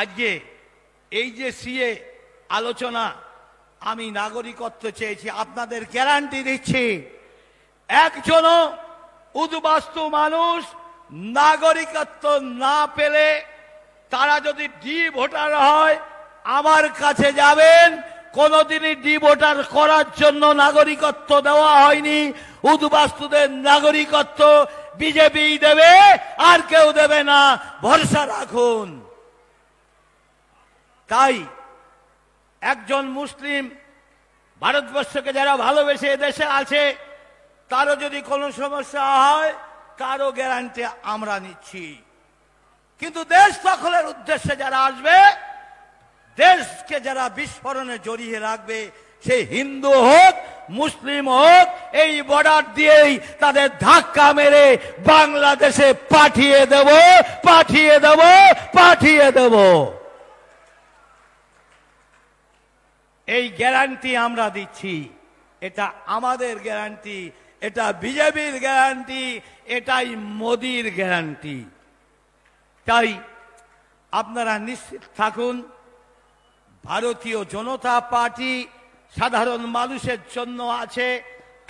[SPEAKER 5] আজকে এই যে সিএ আলোচনা আমি নাগরিকত্ব চেয়েছি আপনাদের গ্যারান্টি দিচ্ছি একজনও উদ্বাস্তু মানুষ নাগরিকত্ব না পেলে তারা যদি ডি ভোটার হয় আমার কাছে যাবেন কোনোদিনই ডি ভোটার করার জন্য নাগরিকত্ব দেওয়া হয়নি উদ্বাস্তুদের নাগরিকত্ব বিজেপি দেবে আর কেউ দেবে না ভরসা রাখুন তাই একজন মুসলিম ভারতবর্ষকে যারা ভালোবেসে দেশে আছে কারো যদি কোনো সমস্যা হয় কারো গ্যারান্টি আমরা নিচ্ছি কিন্তু দেশ দখলের উদ্দেশ্যে যারা আসবে দেশকে যারা বিস্ফোরণে জড়িয়ে রাখবে সে হিন্দু হোক মুসলিম হোক এই বর্ডার দিয়েই তাদের ধাক্কা মেরে বাংলাদেশে পাঠিয়ে দেব পাঠিয়ে দেব পাঠিয়ে দেব এই গ্যারান্টি আমরা দিচ্ছি এটা আমাদের গ্যারান্টি এটা বিজেপির গ্যারান্টি এটাই মোদির গ্যারান্টি তাই আপনারা নিশ্চিত থাকুন ভারতীয় জনতা পার্টি সাধারণ মানুষের জন্য আছে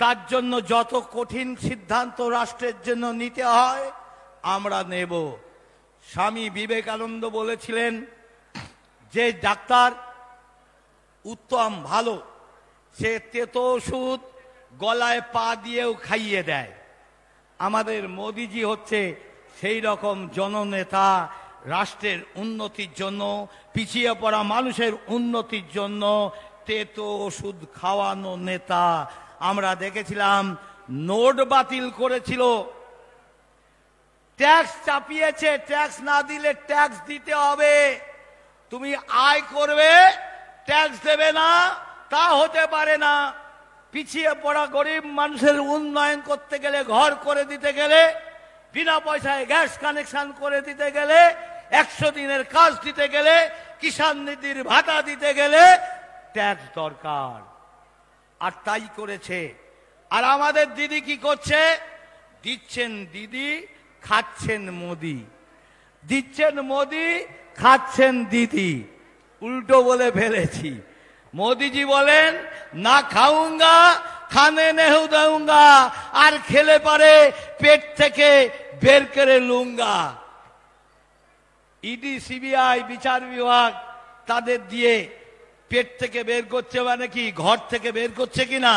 [SPEAKER 5] তার জন্য যত কঠিন সিদ্ধান্ত রাষ্ট্রের জন্য নিতে হয় আমরা নেব স্বামী বিবেকানন্দ বলেছিলেন যে ডাক্তার উত্তম ভালো সে তেতো ওষুধ গলায় পা দিয়েও খাইয়ে দেয় আমাদের মোদিজি হচ্ছে সেই রকম জননেতা রাষ্ট্রের উন্নতির জন্য পিছিয়ে পড়া মানুষের উন্নতির জন্য তেতো ওষুধ খাওয়ানো নেতা আমরা দেখেছিলাম নোট বাতিল করেছিল ট্যাক্স চাপিয়েছে ট্যাক্স না দিলে ট্যাক্স দিতে হবে তুমি আয় করবে ট্যাক্স দেবে না তা হতে পারে না পিছিয়ে পড়া গরিব মানুষের উন্নয়ন করতে গেলে ঘর করে দিতে গেলে বিনা পয়সায় গ্যাস কানেকশন করে দিতে গেলে একশো দিনের কাজ দিতে গেলে কিষাণ নিধির ভাতা দিতে গেলে ট্যাক্স দরকার আর তাই করেছে আর আমাদের দিদি কি করছে দিচ্ছেন দিদি খাচ্ছেন মোদি দিচ্ছেন মোদি খাচ্ছেন দিদি উল্টো বলে ফেলেছি মোদিজি বলেন না খাউঙ্গা খানে নেহু দেউঙ্গা আর খেলে পারে পেট থেকে বের করে লুঙ্গা ইডি সিবিআই বিচার বিভাগ তাদের দিয়ে পেট থেকে বের করছে মানে কি ঘর থেকে বের করছে কিনা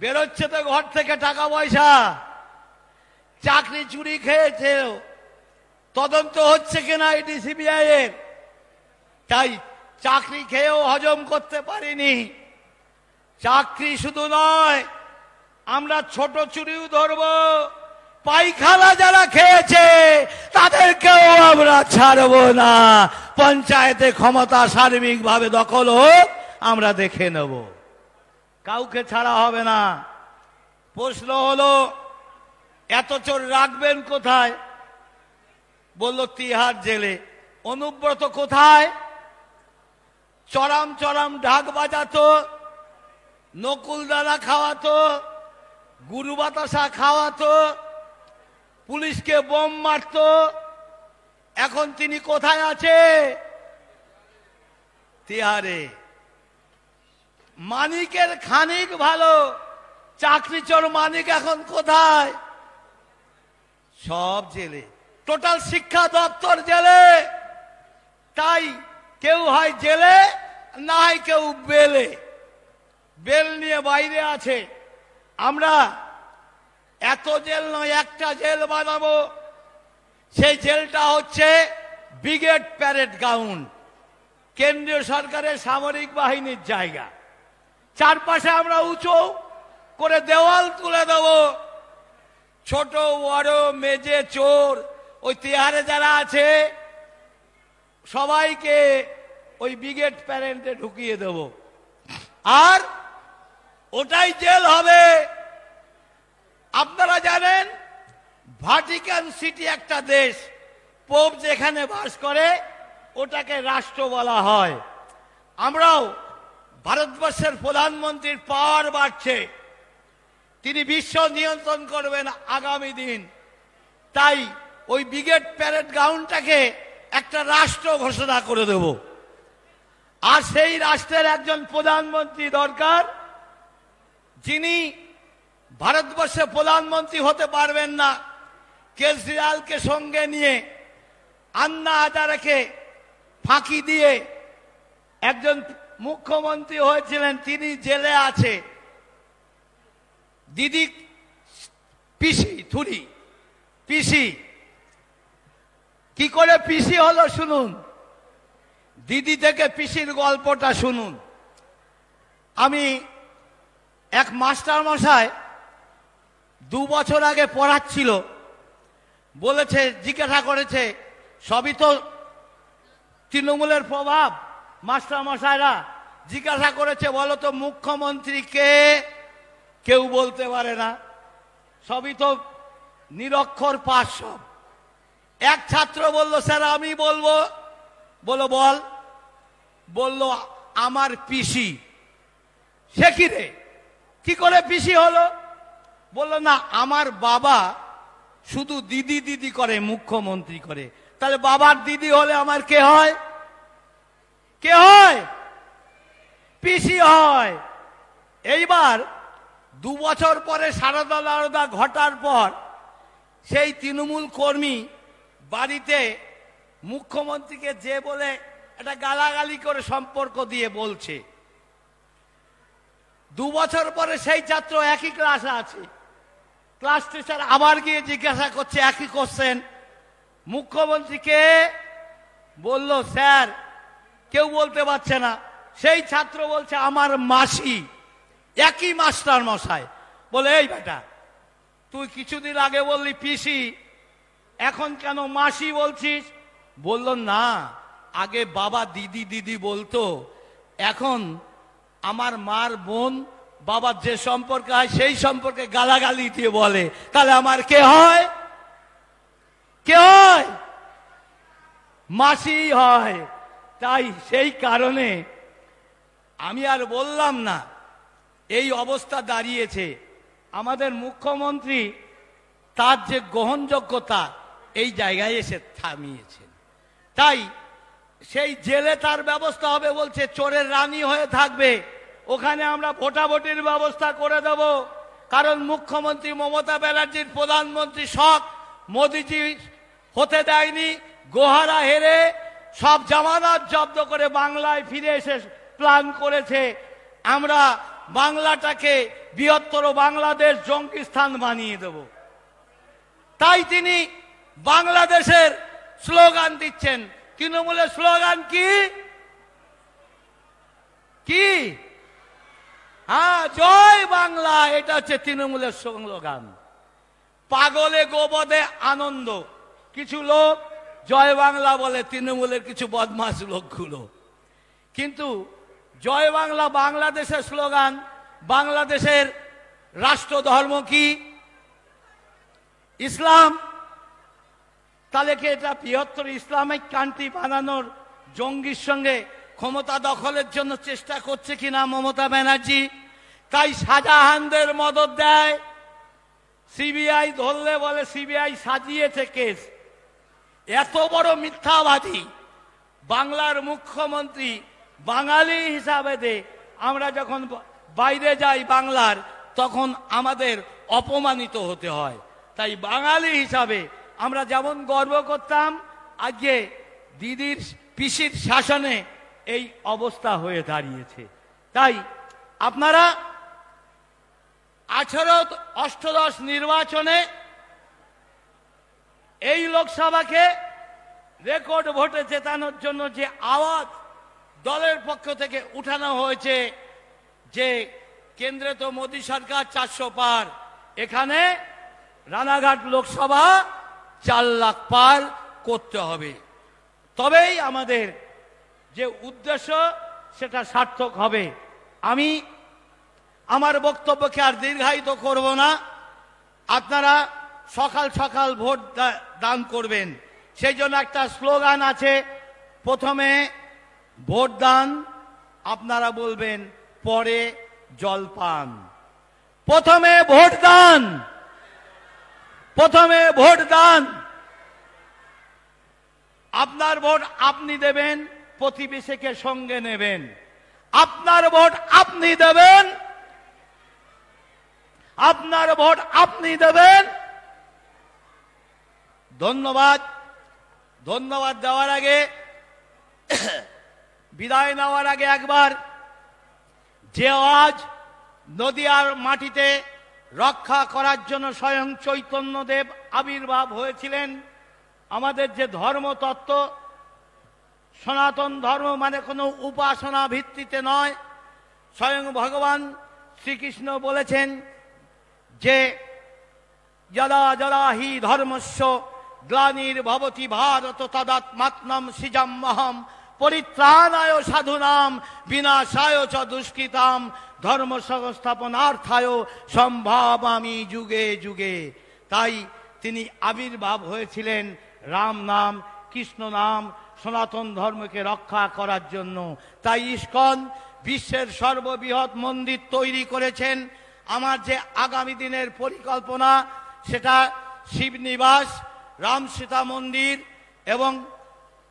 [SPEAKER 5] বেরোচ্ছে তো ঘর থেকে টাকা পয়সা চাকরি চুরি খেয়েছে তদন্ত হচ্ছে কিনা ইডি সিবিআই এর তাই চাকরি খেয়েও হজম করতে পারিনি চাকরি শুধু নয় আমরা ছোট চুরিও ধরব পাইখানা যারা খেয়েছে তাদেরকেও আমরা ছাড়ব না পঞ্চায়েতে ক্ষমতা সার্বিকভাবে দখল হোক আমরা দেখে নেব কাউকে ছাড়া হবে না প্রশ্ন হলো এত চোর রাখবেন কোথায় বলল তিহার জেলে অনুব্রত কোথায় চরম চরম ঢাক বাজাতো নকুল দানা খাওয়াতো গুরু বাতাসা খাওয়াতো পুলিশকে বোম মারত এখন তিনি কোথায় আছে তিহারে মানিকের খানিক ভালো চাকরি চর মানিক এখন কোথায় সব জেলে টোটাল শিক্ষা দপ্তর জেলে তাই কেউ হয় জেলে না হয় কেউ বেলে বেল নিয়ে বাইরে আছে আমরা এত জেল নয় একটা জেল বানাবো সেই জেলটা হচ্ছে ব্রিগেড প্যারেড গ্রাউন্ড কেন্দ্রীয় সরকারের সামরিক বাহিনীর জায়গা চারপাশে আমরা উঁচু করে দেওয়াল তুলে দেব ছোট বড় মেজে চোর ওই তিহারে যারা আছে সবাইকে ওই বিগেট প্যারেন্টে ঢুকিয়ে দেব আর ওটাই জেল হবে আপনারা জানেন ভাটিকান সিটি একটা দেশ পোপ যেখানে বাস করে ওটাকে রাষ্ট্র বলা হয় আমরাও ভারতবর্ষের প্রধানমন্ত্রীর পাওয়ার বাড়ছে তিনি বিশ্ব নিয়ন্ত্রণ করবেন আগামী দিন তাই ওই বিগেট প্যারেড গ্রাউন্ডটাকে একটা রাষ্ট্র ঘোষণা করে দেবো আর সেই রাষ্ট্রের একজন প্রধানমন্ত্রী দরকার যিনি ভারতবর্ষে প্রধানমন্ত্রী হতে পারবেন না কেজরিওয়ালকে সঙ্গে নিয়ে আন্না আদারাকে ফাঁকি দিয়ে একজন মুখ্যমন্ত্রী হয়েছিলেন তিনি জেলে আছে দিদি পিসি থুরি পিসি কি করে পিসি হলো শুনুন দিদি থেকে পিসির গল্পটা শুনুন আমি এক মাস্টার মশাই দু বছর আগে পড়াচ্ছিল বলেছে জিজ্ঞাসা করেছে সবই তো তৃণমূলের প্রভাব মাস্টার মশাইরা জিজ্ঞাসা করেছে বলো তো মুখ্যমন্ত্রী কে কেউ বলতে পারে না সবই তো নিরক্ষর পাশ এক ছাত্র বলল স্যার আমি বলবো বলো বল বলল আমার পিসি সে কি রে কি করে পিসি হলো বলল না আমার বাবা শুধু দিদি দিদি করে মুখ্যমন্ত্রী করে তাহলে বাবার দিদি হলে আমার কে হয় কে হয় পিসি হয় এইবার দু বছর পরে সারদা লারদা ঘটার পর সেই তৃণমূল কর্মী বাড়িতে মুখ্যমন্ত্রীকে যে বলে এটা গালাগালি করে সম্পর্ক দিয়ে বলছে দু বছর পরে সেই ছাত্র একই ক্লাসে আছে ক্লাস টিচার আবার গিয়ে জিজ্ঞাসা করছে একই কোশ্চেন মুখ্যমন্ত্রীকে বলল স্যার কেউ বলতে পারছে না সেই ছাত্র বলছে আমার মাসি একই মাস্টার মশায় বলে এই বেটা তুই কিছুদিন আগে বললি পিসি এখন কেন মাসি বলছিস বলল না আগে বাবা দিদি দিদি বলতো এখন আমার মার বোন বাবার যে সম্পর্কে হয় সেই সম্পর্কে গালাগালি দিয়ে বলে তাহলে আমার কে হয় কে হয় মাসি হয় তাই সেই কারণে আমি আর বললাম না এই অবস্থা দাঁড়িয়েছে আমাদের মুখ্যমন্ত্রী তার যে গ্রহণযোগ্যতা এই জায়গায় এসে থামিয়েছেন তাই সেই জেলে তার ব্যবস্থা হবে বলছে চোরের রানী হয়ে থাকবে ওখানে আমরা ভোটাভোটির ব্যবস্থা করে দেব কারণ মুখ্যমন্ত্রী মমতা ব্যানার্জির প্রধানমন্ত্রী শখ মোদীজি হতে দেয়নি গোহারা হেরে সব জামানত জব্দ করে বাংলায় ফিরে এসে প্ল্যান করেছে আমরা বাংলাটাকে বৃহত্তর বাংলাদেশ স্থান বানিয়ে দেব তাই তিনি বাংলাদেশের স্লোগান দিচ্ছেন তৃণমূলের স্লোগান কি কি হ্যাঁ জয় বাংলা এটা হচ্ছে তৃণমূলের স্লোগান পাগলে গোবদে আনন্দ কিছু লোক জয় বাংলা বলে তৃণমূলের কিছু বদমাস লোকগুলো কিন্তু জয় বাংলা বাংলাদেশের স্লোগান বাংলাদেশের রাষ্ট্র ধর্ম কি ইসলাম তাহলে কি এটা বৃহত্তর ইসলামিক কান্ট্রি বানানোর জঙ্গির সঙ্গে ক্ষমতা দখলের জন্য চেষ্টা করছে কিনা মমতা ব্যানার্জি তাই শাহজাহানদের মদত দেয় সিবিআই ধরলে বলে সিবিআই সাজিয়েছে কেস এত বড় মিথ্যাবাদী বাংলার মুখ্যমন্ত্রী বাঙালি হিসাবে দে আমরা যখন বাইরে যাই বাংলার তখন আমাদের অপমানিত হতে হয় তাই বাঙালি হিসাবে আমরা যেমন গর্ব করতাম আজকে দিদির পিসির শাসনে এই অবস্থা হয়ে দাঁড়িয়েছে তাই আপনারা আঠারো অষ্টদশ নির্বাচনে এই লোকসভাকে রেকর্ড ভোটে জেতানোর জন্য যে আওয়াজ দলের পক্ষ থেকে উঠানো হয়েছে যে কেন্দ্রে তো মোদী সরকার চারশো পার এখানে রানাঘাট লোকসভা চার লাখ পার করতে হবে তবেই আমাদের যে উদ্দেশ্য সেটা সার্থক হবে আমি আমার বক্তব্যকে আর দীর্ঘায়িত করব না আপনারা সকাল সকাল ভোট দান করবেন সেই জন্য একটা স্লোগান আছে প্রথমে ভোট দান আপনারা বলবেন পরে জলপান প্রথমে ভোট দান প্রথমে ভোট দান আপনার ভোট আপনি দেবেন প্রতিবেশীকে সঙ্গে নেবেন আপনার ভোট আপনি দেবেন আপনার ভোট আপনি দেবেন ধন্যবাদ ধন্যবাদ দেওয়ার আগে বিদায় নেওয়ার আগে একবার যে আজ নদীয়ার মাটিতে রক্ষা করার জন্য স্বয়ং চৈতন্যদেব আবির্ভাব হয়েছিলেন আমাদের যে ধর্মতত্ত্ব সনাতন ধর্ম মানে কোনো উপাসনা ভিত্তিতে নয় স্বয়ং ভগবান শ্রীকৃষ্ণ বলেছেন যে যদা যদা হি ধর্মস্য গ্লানির ভবতি ভারত তদাত্মাত্মম মহম পরিত্রাণায় সাধুনাম বিনাশায় চ দুষ্কৃতাম ধর্ম সংস্থাপনার্থায় সম্ভব আমি যুগে যুগে তাই তিনি আবির্ভাব হয়েছিলেন রাম নাম কৃষ্ণ নাম সনাতন ধর্মকে রক্ষা করার জন্য তাই ইস্কন বিশ্বের সর্ববৃহৎ মন্দির তৈরি করেছেন আমার যে আগামী দিনের পরিকল্পনা সেটা শিবনিবাস রাম সীতা মন্দির এবং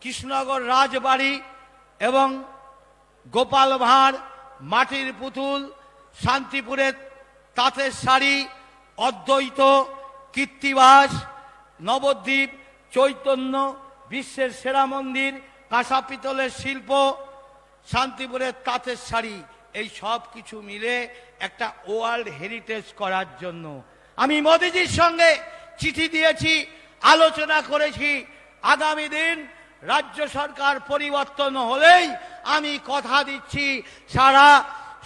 [SPEAKER 5] কৃষ্ণনগর রাজবাড়ি এবং গোপাল ভাঁড় মাটির পুতুল শান্তিপুরের তাঁতের শাড়ি অদ্বৈত কীর্তিবাস নবদ্বীপ চৈতন্য বিশ্বের সেরা মন্দির কাঁসা পিতলের শিল্প শান্তিপুরের তাঁতের শাড়ি এই সব কিছু মিলে একটা ওয়ার্ল্ড হেরিটেজ করার জন্য আমি মোদিজির সঙ্গে চিঠি দিয়েছি আলোচনা করেছি আগামী দিন রাজ্য সরকার পরিবর্তন হলেই আমি কথা দিচ্ছি সারা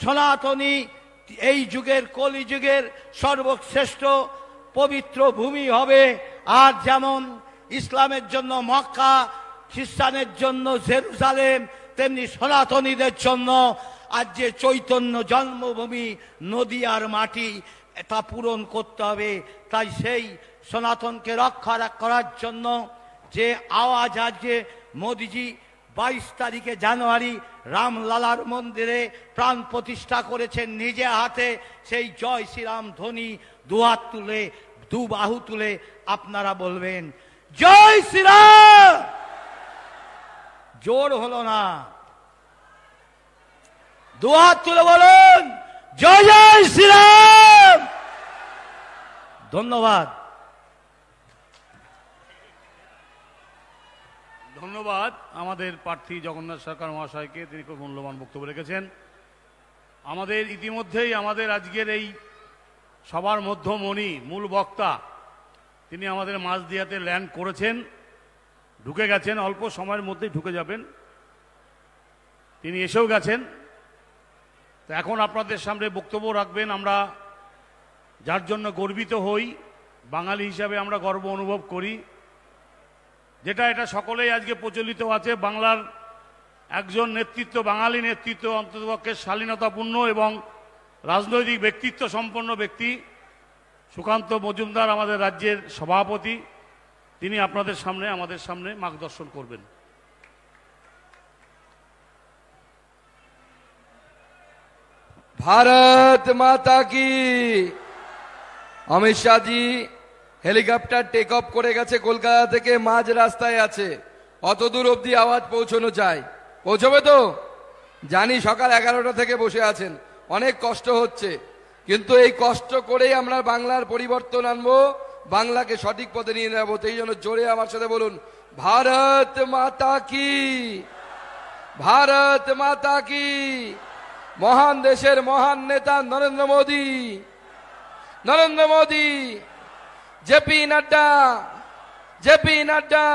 [SPEAKER 5] সনাতনী এই যুগের কলিযুগের সর্বশ্রেষ্ঠ পবিত্র ভূমি হবে আর যেমন ইসলামের জন্য মক্কা খ্রিস্টানের জন্য জেরুসালেম তেমনি সনাতনীদের জন্য আজ যে চৈতন্য জন্মভূমি নদী আর মাটি তা পূরণ করতে হবে তাই সেই সনাতনকে রক্ষা করার জন্য যে আওয়াজ আজকে মোদিজি বাইশ তারিখে জানুয়ারি রামলালার মন্দিরে প্রাণ প্রতিষ্ঠা করেছেন নিজে হাতে সেই জয় শ্রীরাম ধ্বনি দুহাত তুলে দু বাহু তুলে আপনারা বলবেন জয় শ্রীরাম জোর হলো না দুহাত তুলে বলুন জয় জয় শ্রীরাম ধন্যবাদ
[SPEAKER 2] ধন্যবাদ আমাদের প্রার্থী জগন্নাথ সরকার মহাশয়কে তিনি খুব মূল্যবান বক্তব্য রেখেছেন আমাদের ইতিমধ্যেই আমাদের আজকের এই সবার মধ্যমণি মূল বক্তা তিনি আমাদের মাঝদিয়াতে ল্যান্ড করেছেন ঢুকে গেছেন অল্প সময়ের মধ্যেই ঢুকে যাবেন তিনি এসেও গেছেন তো এখন আপনাদের সামনে বক্তব্য রাখবেন আমরা যার জন্য গর্বিত হই বাঙালি হিসাবে আমরা গর্ব অনুভব করি যেটা এটা সকলেই আজকে প্রচলিত আছে বাংলার একজন নেতৃত্ব বাঙালি নেতৃত্ব অন্ততপক্ষে শালীনতাপূর্ণ এবং রাজনৈতিক ব্যক্তিত্ব সম্পন্ন ব্যক্তি সুকান্ত মজুমদার আমাদের রাজ্যের সভাপতি তিনি আপনাদের সামনে আমাদের সামনে মার্গদর্শন করবেন
[SPEAKER 7] ভারত মাতা কি Amit Shahji helicopter take off করে গেছে কলকাতা থেকে মাঝ রাস্তায় আছে অত দূর অবধি আওয়াজ পৌঁছানো চাই পৌঁছবে তো জানি সকাল এগারোটা থেকে বসে আছেন অনেক কষ্ট হচ্ছে কিন্তু এই কষ্ট করেই আমরা বাংলার পরিবর্তন আনবো বাংলাকে সঠিক পথে নিয়ে যাবো সেই জন্য জোরে আমার সাথে বলুন ভারত মাতা কি ভারত মাতা কি মহান দেশের মহান নেতা Narendra Modi Narendra Modi JP Nadda JP Nadda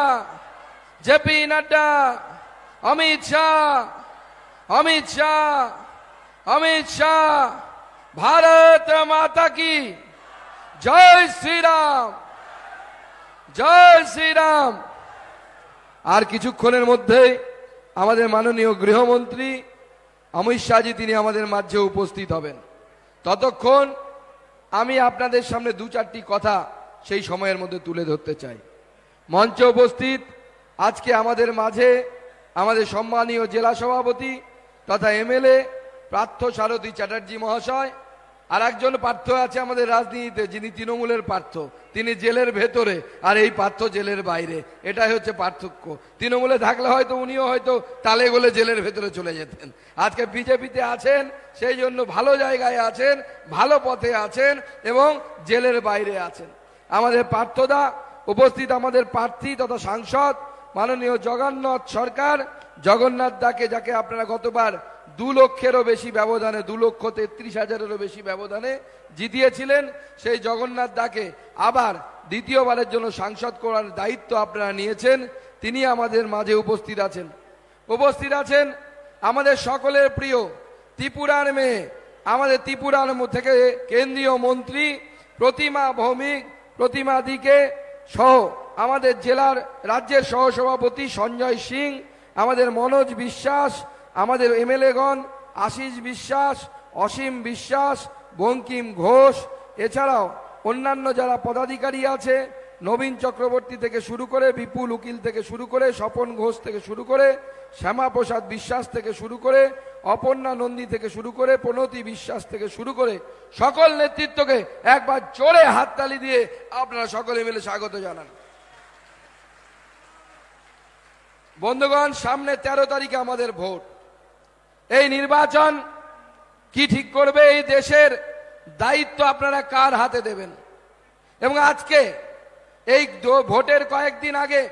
[SPEAKER 7] JP Nadda Amit Shah Amit Shah Amit Shah Bharat Mata কি জয় শ্রীরাম জয় শ্রীরাম আর কিছুক্ষণের মধ্যে আমাদের মাননীয় গৃহমন্ত্রী অমিত শাহজি তিনি আমাদের মাঝে উপস্থিত হবেন ততক্ষণ আমি আপনাদের সামনে দু চারটি কথা সেই সময়ের মধ্যে তুলে ধরতে চাই মঞ্চে উপস্থিত আজকে আমাদের মাঝে আমাদের সম্মানীয় জেলা সভাপতি তথা এমএলএ পার্থ সারথী চ্যাটার্জি মহাশয় আর একজন পার্থ আছে আমাদের রাজনীতিতে যিনি তৃণমূলের পার্থ তিনি জেলের ভেতরে আর এই পার্থ জেলের বাইরে এটাই হচ্ছে পার্থক্য তৃণমূলে থাকলে হয়তো উনিও হয়তো তালে গোলে জেলের ভেতরে চলে যেতেন আজকে বিজেপিতে আছেন সেই জন্য ভালো জায়গায় আছেন ভালো পথে আছেন এবং জেলের বাইরে আছেন আমাদের পার্থদা উপস্থিত আমাদের প্রার্থী তথা সাংসদ মাননীয় জগন্নাথ সরকার জগন্নাথ দাকে যাকে আপনারা গতবার দু লক্ষেরও বেশি ব্যবধানে দু লক্ষ তেত্রিশ হাজারেরও বেশি ব্যবধানে জিতিয়েছিলেন সেই জগন্নাথ দাকে আবার দ্বিতীয়বারের জন্য সাংসদ করার দায়িত্ব আপনারা নিয়েছেন তিনি আমাদের মাঝে উপস্থিত আছেন উপস্থিত আছেন আমাদের সকলের প্রিয় ত্রিপুরার মেয়ে আমাদের ত্রিপুরার থেকে কেন্দ্রীয় মন্ত্রী প্রতিমা ভৌমিক প্রতিমা দিকে সহ আমাদের জেলার রাজ্যের সহসভাপতি সঞ্জয় সিং আমাদের মনোজ বিশ্বাস আমাদের এমএলএগণ আশিস বিশ্বাস অসীম বিশ্বাস বঙ্কিম ঘোষ এছাড়াও অন্যান্য যারা পদাধিকারী আছে নবীন চক্রবর্তী থেকে শুরু করে বিপুল উকিল থেকে শুরু করে স্বপন ঘোষ থেকে শুরু করে শ্যামাপ্রসাদ বিশ্বাস থেকে শুরু করে অপর্ণা নন্দী থেকে শুরু করে প্রণতি বিশ্বাস থেকে শুরু করে সকল নেতৃত্বকে একবার জোরে হাততালি দিয়ে আপনারা সকলে মিলে স্বাগত জানান বন্ধুগণ সামনে ১৩ তারিখে আমাদের ভোট এই নির্বাচন কি ঠিক করবে এই দেশের দায়িত্ব আপনারা কার হাতে দেবেন এবং আজকে এই ভোটের কয়েকদিন আগে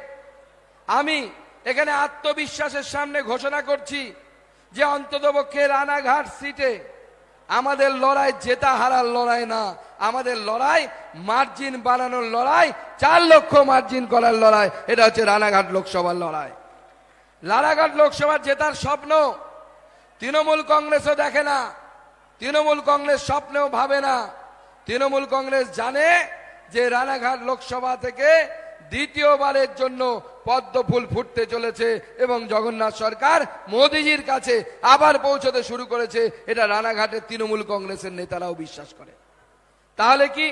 [SPEAKER 7] আমি এখানে আত্মবিশ্বাসের সামনে ঘোষণা করছি যে অন্ততপক্ষে রানাঘাট সিটে আমাদের লড়াই জেতা হারার লড়াই না আমাদের লড়াই মার্জিন বানানোর লড়াই চার লক্ষ মার্জিন করার লড়াই এটা হচ্ছে রানাঘাট লোকসভার লড়াই রানাঘাট লোকসভার জেতার স্বপ্ন তৃণমূল কংগ্রেসও দেখে না তৃণমূল কংগ্রেস স্বপ্নেও ভাবে না তৃণমূল কংগ্রেস জানে যে রানাঘাট লোকসভা থেকে দ্বিতীয়বারের জন্য পদ্ম ফুল ফুটতে চলেছে এবং জগন্নাথ সরকার মোদিজির কাছে আবার পৌঁছতে শুরু করেছে এটা রানাঘাটের তৃণমূল কংগ্রেসের নেতারাও বিশ্বাস করে তাহলে কি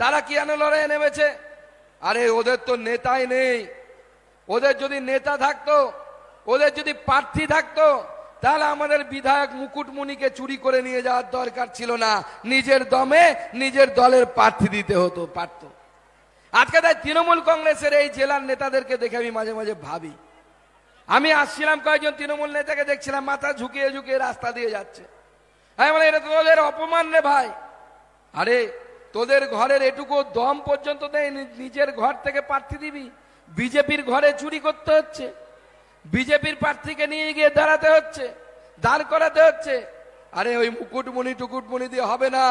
[SPEAKER 7] তারা কি কেন লড়াইয়ে নেমেছে আরে ওদের তো নেতাই নেই ওদের যদি নেতা থাকতো ওদের যদি প্রার্থী থাকতো তাহলে আমাদের বিধায়ক মুকুটমণিকে চুরি করে নিয়ে যাওয়ার দরকার ছিল না নিজের দমে নিজের দলের প্রার্থী দিতে হতো পারত আজকে তাই তৃণমূল কংগ্রেসের এই জেলার নেতাদেরকে দেখে আমি মাঝে মাঝে ভাবি আমি আসছিলাম কয়েকজন তৃণমূল নেতাকে দেখছিলাম মাথা ঝুঁকিয়ে ঝুঁকিয়ে রাস্তা দিয়ে যাচ্ছে আমি বলে এটা তোদের অপমান রে ভাই আরে তোদের ঘরের এটুকু দম পর্যন্ত দেয় নিজের ঘর থেকে প্রার্থী দিবি বিজেপির ঘরে চুরি করতে হচ্ছে বিজেপির প্রার্থীকে নিয়ে গিয়ে দাঁড়াতে হচ্ছে দাঁড় করাতে হচ্ছে আরে ওই মুকুটমণি টুকুটমণি দিয়ে হবে না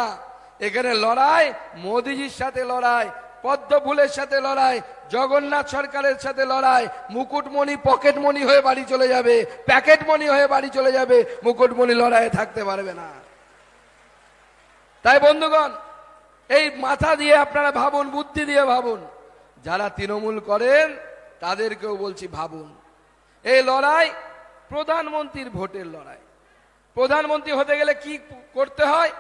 [SPEAKER 7] এখানে লড়াই মোদিজির সাথে লড়াই পদ্মফুলের সাথে লড়াই জগন্নাথ সরকারের সাথে লড়াই মুকুটমণি পকেটমণি হয়ে বাড়ি চলে যাবে প্যাকেটমণি হয়ে বাড়ি চলে যাবে মুকুটমণি লড়াইয়ে থাকতে পারবে না তাই বন্ধুগণ এই মাথা দিয়ে আপনারা ভাবুন বুদ্ধি দিয়ে ভাবুন যারা তৃণমূল করেন তাদেরকেও বলছি ভাবুন এই লড়াই প্রধানমন্ত্রীর ভোটের লড়াই প্রধানমন্ত্রী হতে গেলে কি করতে হয়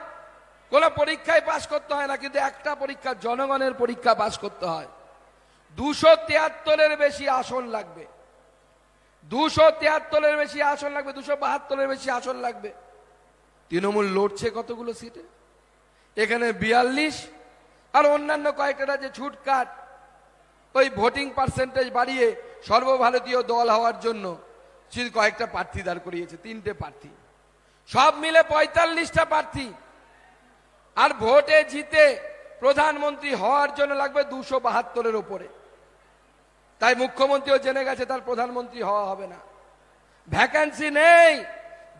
[SPEAKER 7] কোনো পরীক্ষায় পাশ করতে হয় না কিন্তু একটা পরীক্ষা জনগণের পরীক্ষা পাশ করতে হয় দুশো তিয়াত্তরের বেশি আসন লাগবে দুশো তিয়াত্তরের বেশি আসন লাগবে দুশো বাহাত্তরের বেশি আসন লাগবে তৃণমূল লড়ছে কতগুলো সিটে এখানে বিয়াল্লিশ আর অন্যান্য কয়েকটা যে ছুটকাট ওই ভোটিং পার্সেন্টেজ বাড়িয়ে সর্বভারতীয় দল হওয়ার জন্য চির কয়েকটা প্রার্থী দাঁড় করিয়েছে তিনটে প্রার্থী সব মিলে পঁয়তাল্লিশটা প্রার্থী আর ভোটে জিতে প্রধানমন্ত্রী হওয়ার জন্য লাগবে দুশো বাহাত্তরের ওপরে তাই মুখ্যমন্ত্রীও জেনে গেছে তার প্রধানমন্ত্রী হওয়া হবে না ভ্যাকেন্সি নেই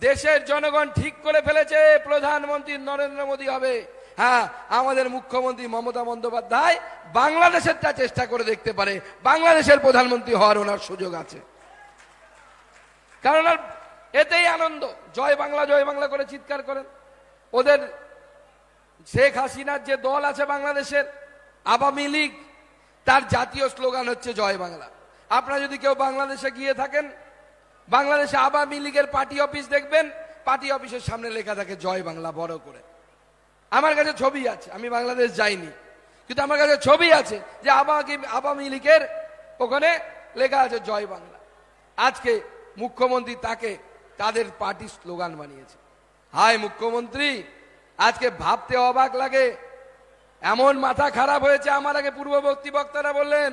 [SPEAKER 7] দেশের জনগণ ঠিক করে ফেলেছে প্রধানমন্ত্রী নরেন্দ্র মোদী হবে হ্যাঁ আমাদের মুখ্যমন্ত্রী মমতা বন্দ্যোপাধ্যায় বাংলাদেশেরটা চেষ্টা করে দেখতে পারে বাংলাদেশের প্রধানমন্ত্রী হওয়ার ওনার সুযোগ আছে কারণ এতেই আনন্দ জয় বাংলা জয় বাংলা করে চিৎকার করেন ওদের শেখ হাসিনার যে দল আছে বাংলাদেশের আওয়ামী লীগ তার জাতীয় স্লোগান হচ্ছে জয় বাংলা আপনারা যদি কেউ বাংলাদেশে গিয়ে থাকেন বাংলাদেশে আওয়ামী লীগের পার্টি অফিস দেখবেন পার্টি অফিসের সামনে লেখা থাকে জয় বাংলা বড় করে আমার কাছে ছবি আছে আমি বাংলাদেশ যাইনি কিন্তু আমার কাছে ছবি আছে যে আবামী লীগের ওখানে লেখা আছে জয় বাংলা আজকে মুখ্যমন্ত্রী তাকে তাদের পার্টি স্লোগান বানিয়েছে হায় মুখ্যমন্ত্রী আজকে ভাবতে অবাক লাগে এমন মাথা খারাপ হয়েছে আমার আগে পূর্ববর্তী বক্তারা বললেন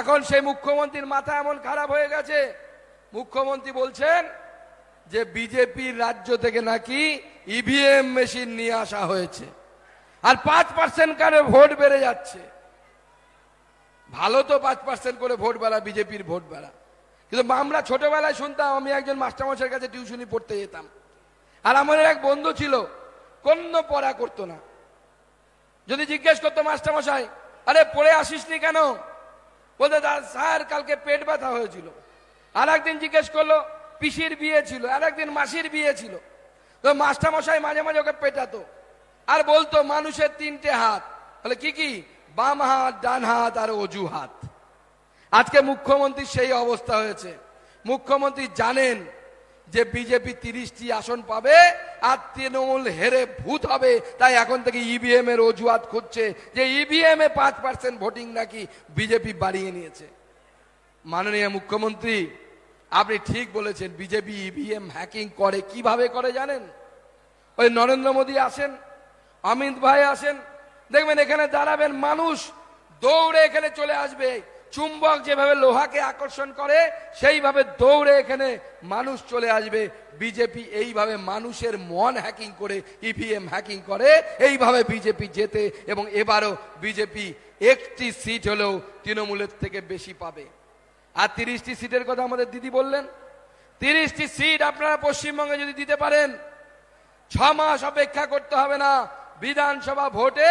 [SPEAKER 7] এখন সেই মুখ্যমন্ত্রীর মাথা এমন খারাপ হয়ে গেছে মুখ্যমন্ত্রী বলছেন যে বিজেপির রাজ্য থেকে নাকি ইভিএম e মেশিন নিয়ে আসা হয়েছে আর পাঁচ পার্সেন্ট করে ভোট বেড়ে যাচ্ছে ভালো তো পাঁচ পার্সেন্ট করে ভোট বেড়া বিজেপির ভোট বেড়া কিন্তু আমরা ছোটবেলায় শুনতাম আমি একজন মাস্টারমশাইয়ের কাছে টিউশনি পড়তে যেতাম আর আমাদের এক বন্ধু ছিল কন্য পড়া করতো না যদি জিজ্ঞেস করতো মাস্টারমশাই আরে পড়ে আসিস নি কেন বলতে স্যার কালকে পেট ব্যথা হয়েছিল আর একদিন জিজ্ঞেস করলো পিসির বিয়ে ছিল আর একদিন মাসির বিয়ে ছিল তো মাস্টারমশাই মাঝে মাঝে ওকে পেটাতো আর বলতো মানুষের তিনটে হাত তাহলে কি কি বাম হাত ডান হাত আর অজু হাত আজকে মুখ্যমন্ত্রী সেই অবস্থা হয়েছে মুখ্যমন্ত্রী জানেন যে বিজেপি তিরিশটি আসন পাবে আর তৃণমূল হেরে ভূত হবে তাই এখন থেকে ইভিএম e এর অজুহাত খুঁজছে যে ইভিএম e এ পাঁচ পার্সেন্ট ভোটিং নাকি বিজেপি বাড়িয়ে নিয়েছে মাননীয় মুখ্যমন্ত্রী আপনি ঠিক বলেছেন বিজেপি ইভিএম e হ্যাকিং করে কিভাবে করে জানেন ওই নরেন্দ্র মোদী আসেন অমিত ভাই আসেন দেখবেন এখানে দাঁড়াবেন মানুষ দৌড়ে এখানে চলে আসবে চুম্বক যেভাবে লোহাকে আকর্ষণ করে সেইভাবে দৌড়ে এখানে মানুষ চলে আসবে বিজেপি এইভাবে মানুষের মন হ্যাকিং করে ইভিএম e হ্যাকিং করে এইভাবে বিজেপি জেতে এবং এবারও বিজেপি একটি সিট হলেও তৃণমূলের থেকে বেশি পাবে আর তিরিশটি সিটের কথা আমাদের দিদি বললেন তিরিশটি সিট আপনারা পশ্চিমবঙ্গে যদি দিতে পারেন ছ মাস অপেক্ষা করতে হবে না বিধানসভা ভোটে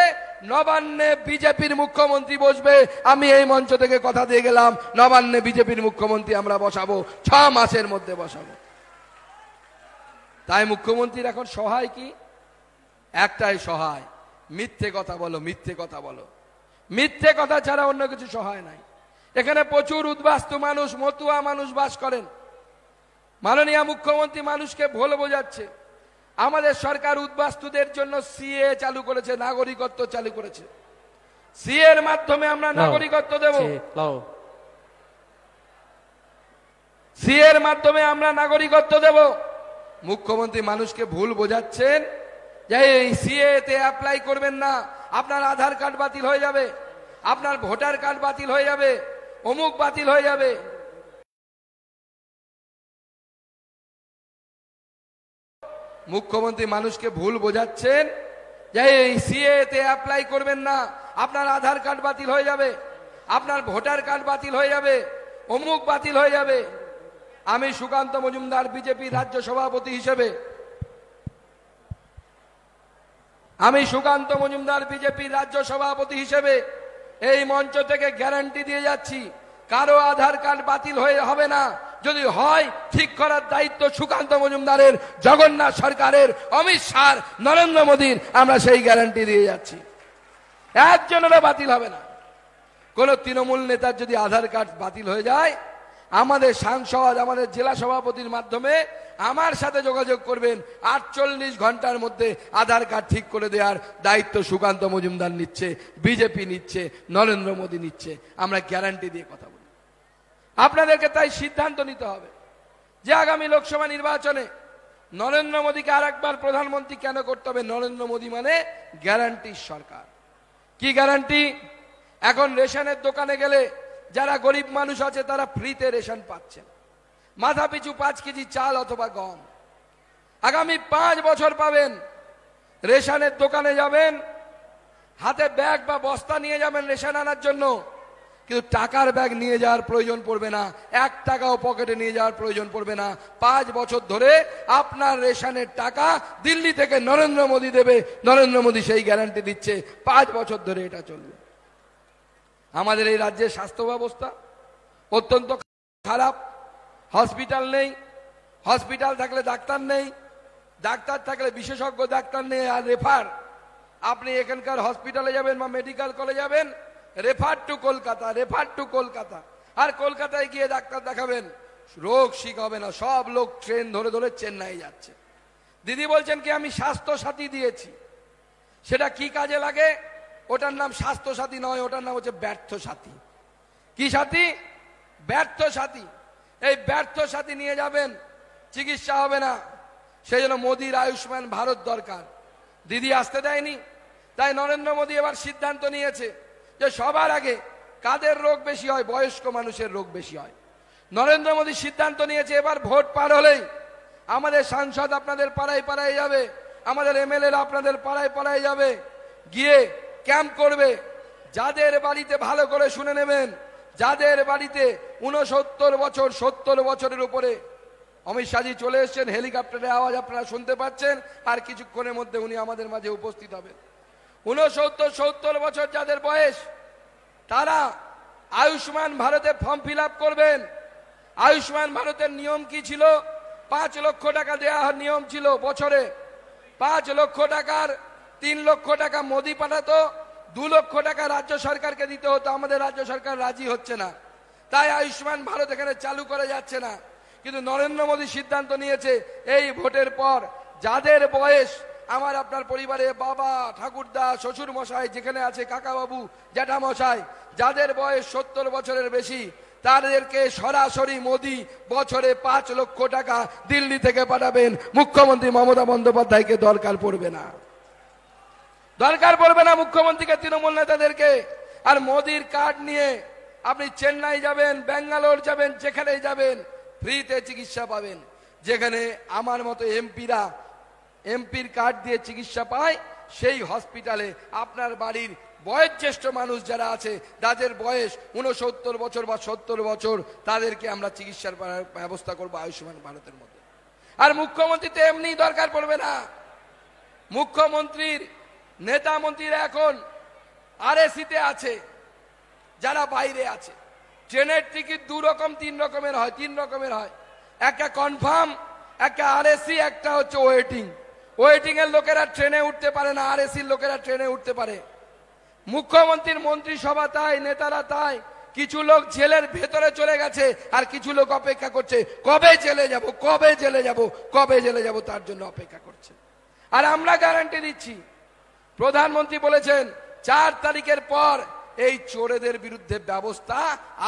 [SPEAKER 7] নবান্নে বিজেপির মুখ্যমন্ত্রী বসবে আমি এই মঞ্চ থেকে কথা দিয়ে গেলাম নবান্নে বিজেপির মুখ্যমন্ত্রী আমরা বসাবো ছ মাসের মধ্যে বসাবো তাই মুখ্যমন্ত্রীর এখন সহায় কি একটাই সহায় মিথ্যে কথা বলো মিথ্যে কথা বলো মিথ্যে কথা ছাড়া অন্য কিছু সহায় নাই এখানে প্রচুর উদ্বাস্তু মানুষ মতুয়া মানুষ বাস করেন মাননীয় মুখ্যমন্ত্রী মানুষকে ভুল বোঝাচ্ছে আমাদের সরকার উদ্বাস্তুদের জন্য সিএ চালু করেছে নাগরিকত্ব চালু করেছে সিএ এর মাধ্যমে আমরা নাগরিকত্ব দেব সিএ এর মাধ্যমে আমরা নাগরিকত্ব দেব মুখ্যমন্ত্রী মানুষকে ভুল বোঝাচ্ছেন যে এই সিএ তে অ্যাপ্লাই করবেন না আপনার আধার কার্ড বাতিল হয়ে যাবে আপনার ভোটার কার্ড বাতিল হয়ে যাবে অমুক বাতিল হয়ে যাবে
[SPEAKER 4] মুখ্যমন্ত্রী মানুষকে
[SPEAKER 7] ভুল বোঝাচ্ছেন যে সিএতে অ্যাপ্লাই করবেন না আপনার আধার কার্ড বাতিল হয়ে যাবে আপনার ভোটার কার্ড বাতিল হয়ে যাবে অমুক বাতিল হয়ে যাবে আমি সুকান্ত মজুমদার বিজেপি রাজ্য সভাপতি হিসেবে আমি সুকান্ত মজুমদার বিজেপি রাজ্য সভাপতি হিসেবে এই মঞ্চ থেকে গ্যারান্টি দিয়ে যাচ্ছি কারো আধার কার্ড বাতিল হয়ে হবে না যদি হয় ঠিক করার দায়িত্ব সুকান্ত মজুমদারের জগন্নাথ সরকারের অমিত শাহ নরেন্দ্র মোদীর আমরা সেই গ্যারান্টি দিয়ে যাচ্ছি একজনেরও বাতিল হবে না কোনো তৃণমূল নেতার যদি আধার কার্ড বাতিল হয়ে যায় আমাদের সাংসদ আমাদের জেলা সভাপতির মাধ্যমে আমার সাথে যোগাযোগ করবেন আটচল্লিশ ঘন্টার মধ্যে আধার কার্ড ঠিক করে দেওয়ার দায়িত্ব সুকান্ত মজুমদার নিচ্ছে বিজেপি নিচ্ছে নরেন্দ্র মোদী নিচ্ছে আমরা গ্যারান্টি দিয়ে কথা বলি আপনাদেরকে তাই সিদ্ধান্ত নিতে হবে যে আগামী লোকসভা নির্বাচনে নরেন্দ্র মোদীকে আর একবার প্রধানমন্ত্রী কেন করতে হবে নরেন্দ্র মোদী মানে গ্যারান্টি সরকার কি গ্যারান্টি এখন রেশনের দোকানে গেলে যারা গরিব মানুষ আছে তারা ফ্রিতে রেশন পাচ্ছেন মাথা পিছু পাঁচ কেজি চাল অথবা গম আগামী পাঁচ বছর পাবেন রেশনের দোকানে যাবেন হাতে ব্যাগ বা বস্তা নিয়ে যাবেন রেশন আনার জন্য কিন্তু টাকার ব্যাগ নিয়ে যাওয়ার প্রয়োজন পড়বে না এক টাকাও পকেটে নিয়ে যাওয়ার প্রয়োজন পড়বে না পাঁচ বছর ধরে আপনার রেশনের টাকা দিল্লি থেকে নরেন্দ্র মোদী দেবে নরেন্দ্র মোদী সেই গ্যারান্টি দিচ্ছে পাঁচ বছর ধরে এটা চলবে আমাদের এই রাজ্যের স্বাস্থ্য ব্যবস্থা অত্যন্ত খারাপ হসপিটাল নেই হসপিটাল থাকলে ডাক্তার নেই ডাক্তার থাকলে বিশেষজ্ঞ ডাক্তার নেই আর রেফার আপনি এখানকার হসপিটালে যাবেন বা মেডিকেল কলে যাবেন refer to Kolkata refer to Kolkata আর কলকাতায় গিয়ে ডাক্তার দেখাবেন রোগ শিখ হবে না সব লোক ট্রেন ধরে ধরে চেন্নাই যাচ্ছে দিদি বলছেন কি আমি স্বাস্থ্য সাথী দিয়েছি সেটা কি কাজে লাগে ওটার নাম স্বাস্থ্য সাথী নয় ওটার নাম হচ্ছে ব্যর্থ সাথী কি সাথী ব্যর্থ সাথী এই ব্যর্থ সাথী নিয়ে যাবেন চিকিৎসা হবে না সেই জন্য মোদির আয়ুষ্মান ভারত দরকার দিদি আসতে দেয়নি তাই নরেন্দ্র মোদী এবার সিদ্ধান্ত নিয়েছে যে সবার আগে কাদের রোগ বেশি হয় বয়স্ক মানুষের রোগ বেশি হয় নরেন্দ্র মোদী সিদ্ধান্ত নিয়েছে এবার ভোট পার হলেই আমাদের সাংসদ আপনাদের পাড়ায় পাড়ায় যাবে আমাদের এমএলএরা আপনাদের পাড়ায় পাড়ায় যাবে গিয়ে ক্যাম্প করবে যাদের বাড়িতে ভালো করে শুনে নেবেন যাদের বাড়িতে উনসত্তর বছর সত্তর বছরের উপরে অমিত শাহজি চলে এসছেন হেলিকপ্টারের আওয়াজ আপনারা শুনতে পাচ্ছেন আর কিছুক্ষণের মধ্যে উনি আমাদের মাঝে উপস্থিত হবেন উনসত্তর সত্তর বছর যাদের বয়স তারা আয়ুষ্মান ভারতে ফর্ম ফিল করবেন আয়ুষ্মান ভারতের নিয়ম কি ছিল পাঁচ লক্ষ টাকা দেওয়া নিয়ম ছিল বছরে পাঁচ লক্ষ টাকার তিন লক্ষ টাকা মোদি পাঠাতো দু লক্ষ টাকা রাজ্য সরকারকে দিতে হতো আমাদের রাজ্য সরকার রাজি হচ্ছে না তাই আয়ুষ্মান ভারত এখানে চালু করা যাচ্ছে না কিন্তু নরেন্দ্র মোদী সিদ্ধান্ত নিয়েছে এই ভোটের পর যাদের বয়স আমার আপনার পরিবারে বাবা ঠাকুরদা শ্বশুর মশাই যেখানে আছে কাকাবাবু জ্যাঠামশাই যাদের বয়স সত্তর বছরের বেশি তাদেরকে সরাসরি মোদি বছরে পাঁচ লক্ষ টাকা দিল্লি থেকে পাঠাবেন মুখ্যমন্ত্রী মমতা বন্দ্যোপাধ্যায়কে দরকার পড়বে না দরকার পড়বে না মুখ্যমন্ত্রীকে তৃণমূল নেতাদেরকে আর মোদির কার্ড নিয়ে আপনি চেন্নাই যাবেন ব্যাঙ্গালোর যাবেন যেখানে যাবেন ফ্রিতে চিকিৎসা পাবেন যেখানে আমার মতো এমপিরা এমপির কার্ড দিয়ে চিকিৎসা পায় সেই হসপিটালে আপনার বাড়ির বয়োজ্যেষ্ঠ মানুষ যারা আছে যাদের বয়স উনসত্তর বছর বা সত্তর বছর তাদেরকে আমরা চিকিৎসার ব্যবস্থা করবো আয়ুষ্মান ভারতের মধ্যে আর মুখ্যমন্ত্রী তো এমনি দরকার পড়বে না মুখ্যমন্ত্রীর নেতা মন্ত্রীরা এখন আর এসিতে আছে যারা বাইরে আছে ট্রেনের টিকিট দু রকম তিন রকমের হয় তিন রকমের হয় একটা কনফার্ম একটা এসি একটা হচ্ছে ওয়েটিং ওয়েটিং এর লোকেরা ট্রেনে উঠতে পারে না আর এসির লোকেরা ট্রেনে উঠতে পারে মুখ্যমন্ত্রীর মন্ত্রিসভা তাই নেতারা তাই কিছু লোক জেলের ভেতরে চলে গেছে আর কিছু লোক অপেক্ষা করছে কবে জেলে যাব কবে জেলে যাব কবে জেলে যাব তার জন্য অপেক্ষা করছে আর আমরা গ্যারান্টি দিচ্ছি প্রধানমন্ত্রী বলেছেন চার তারিখের পর এই চোরেদের বিরুদ্ধে ব্যবস্থা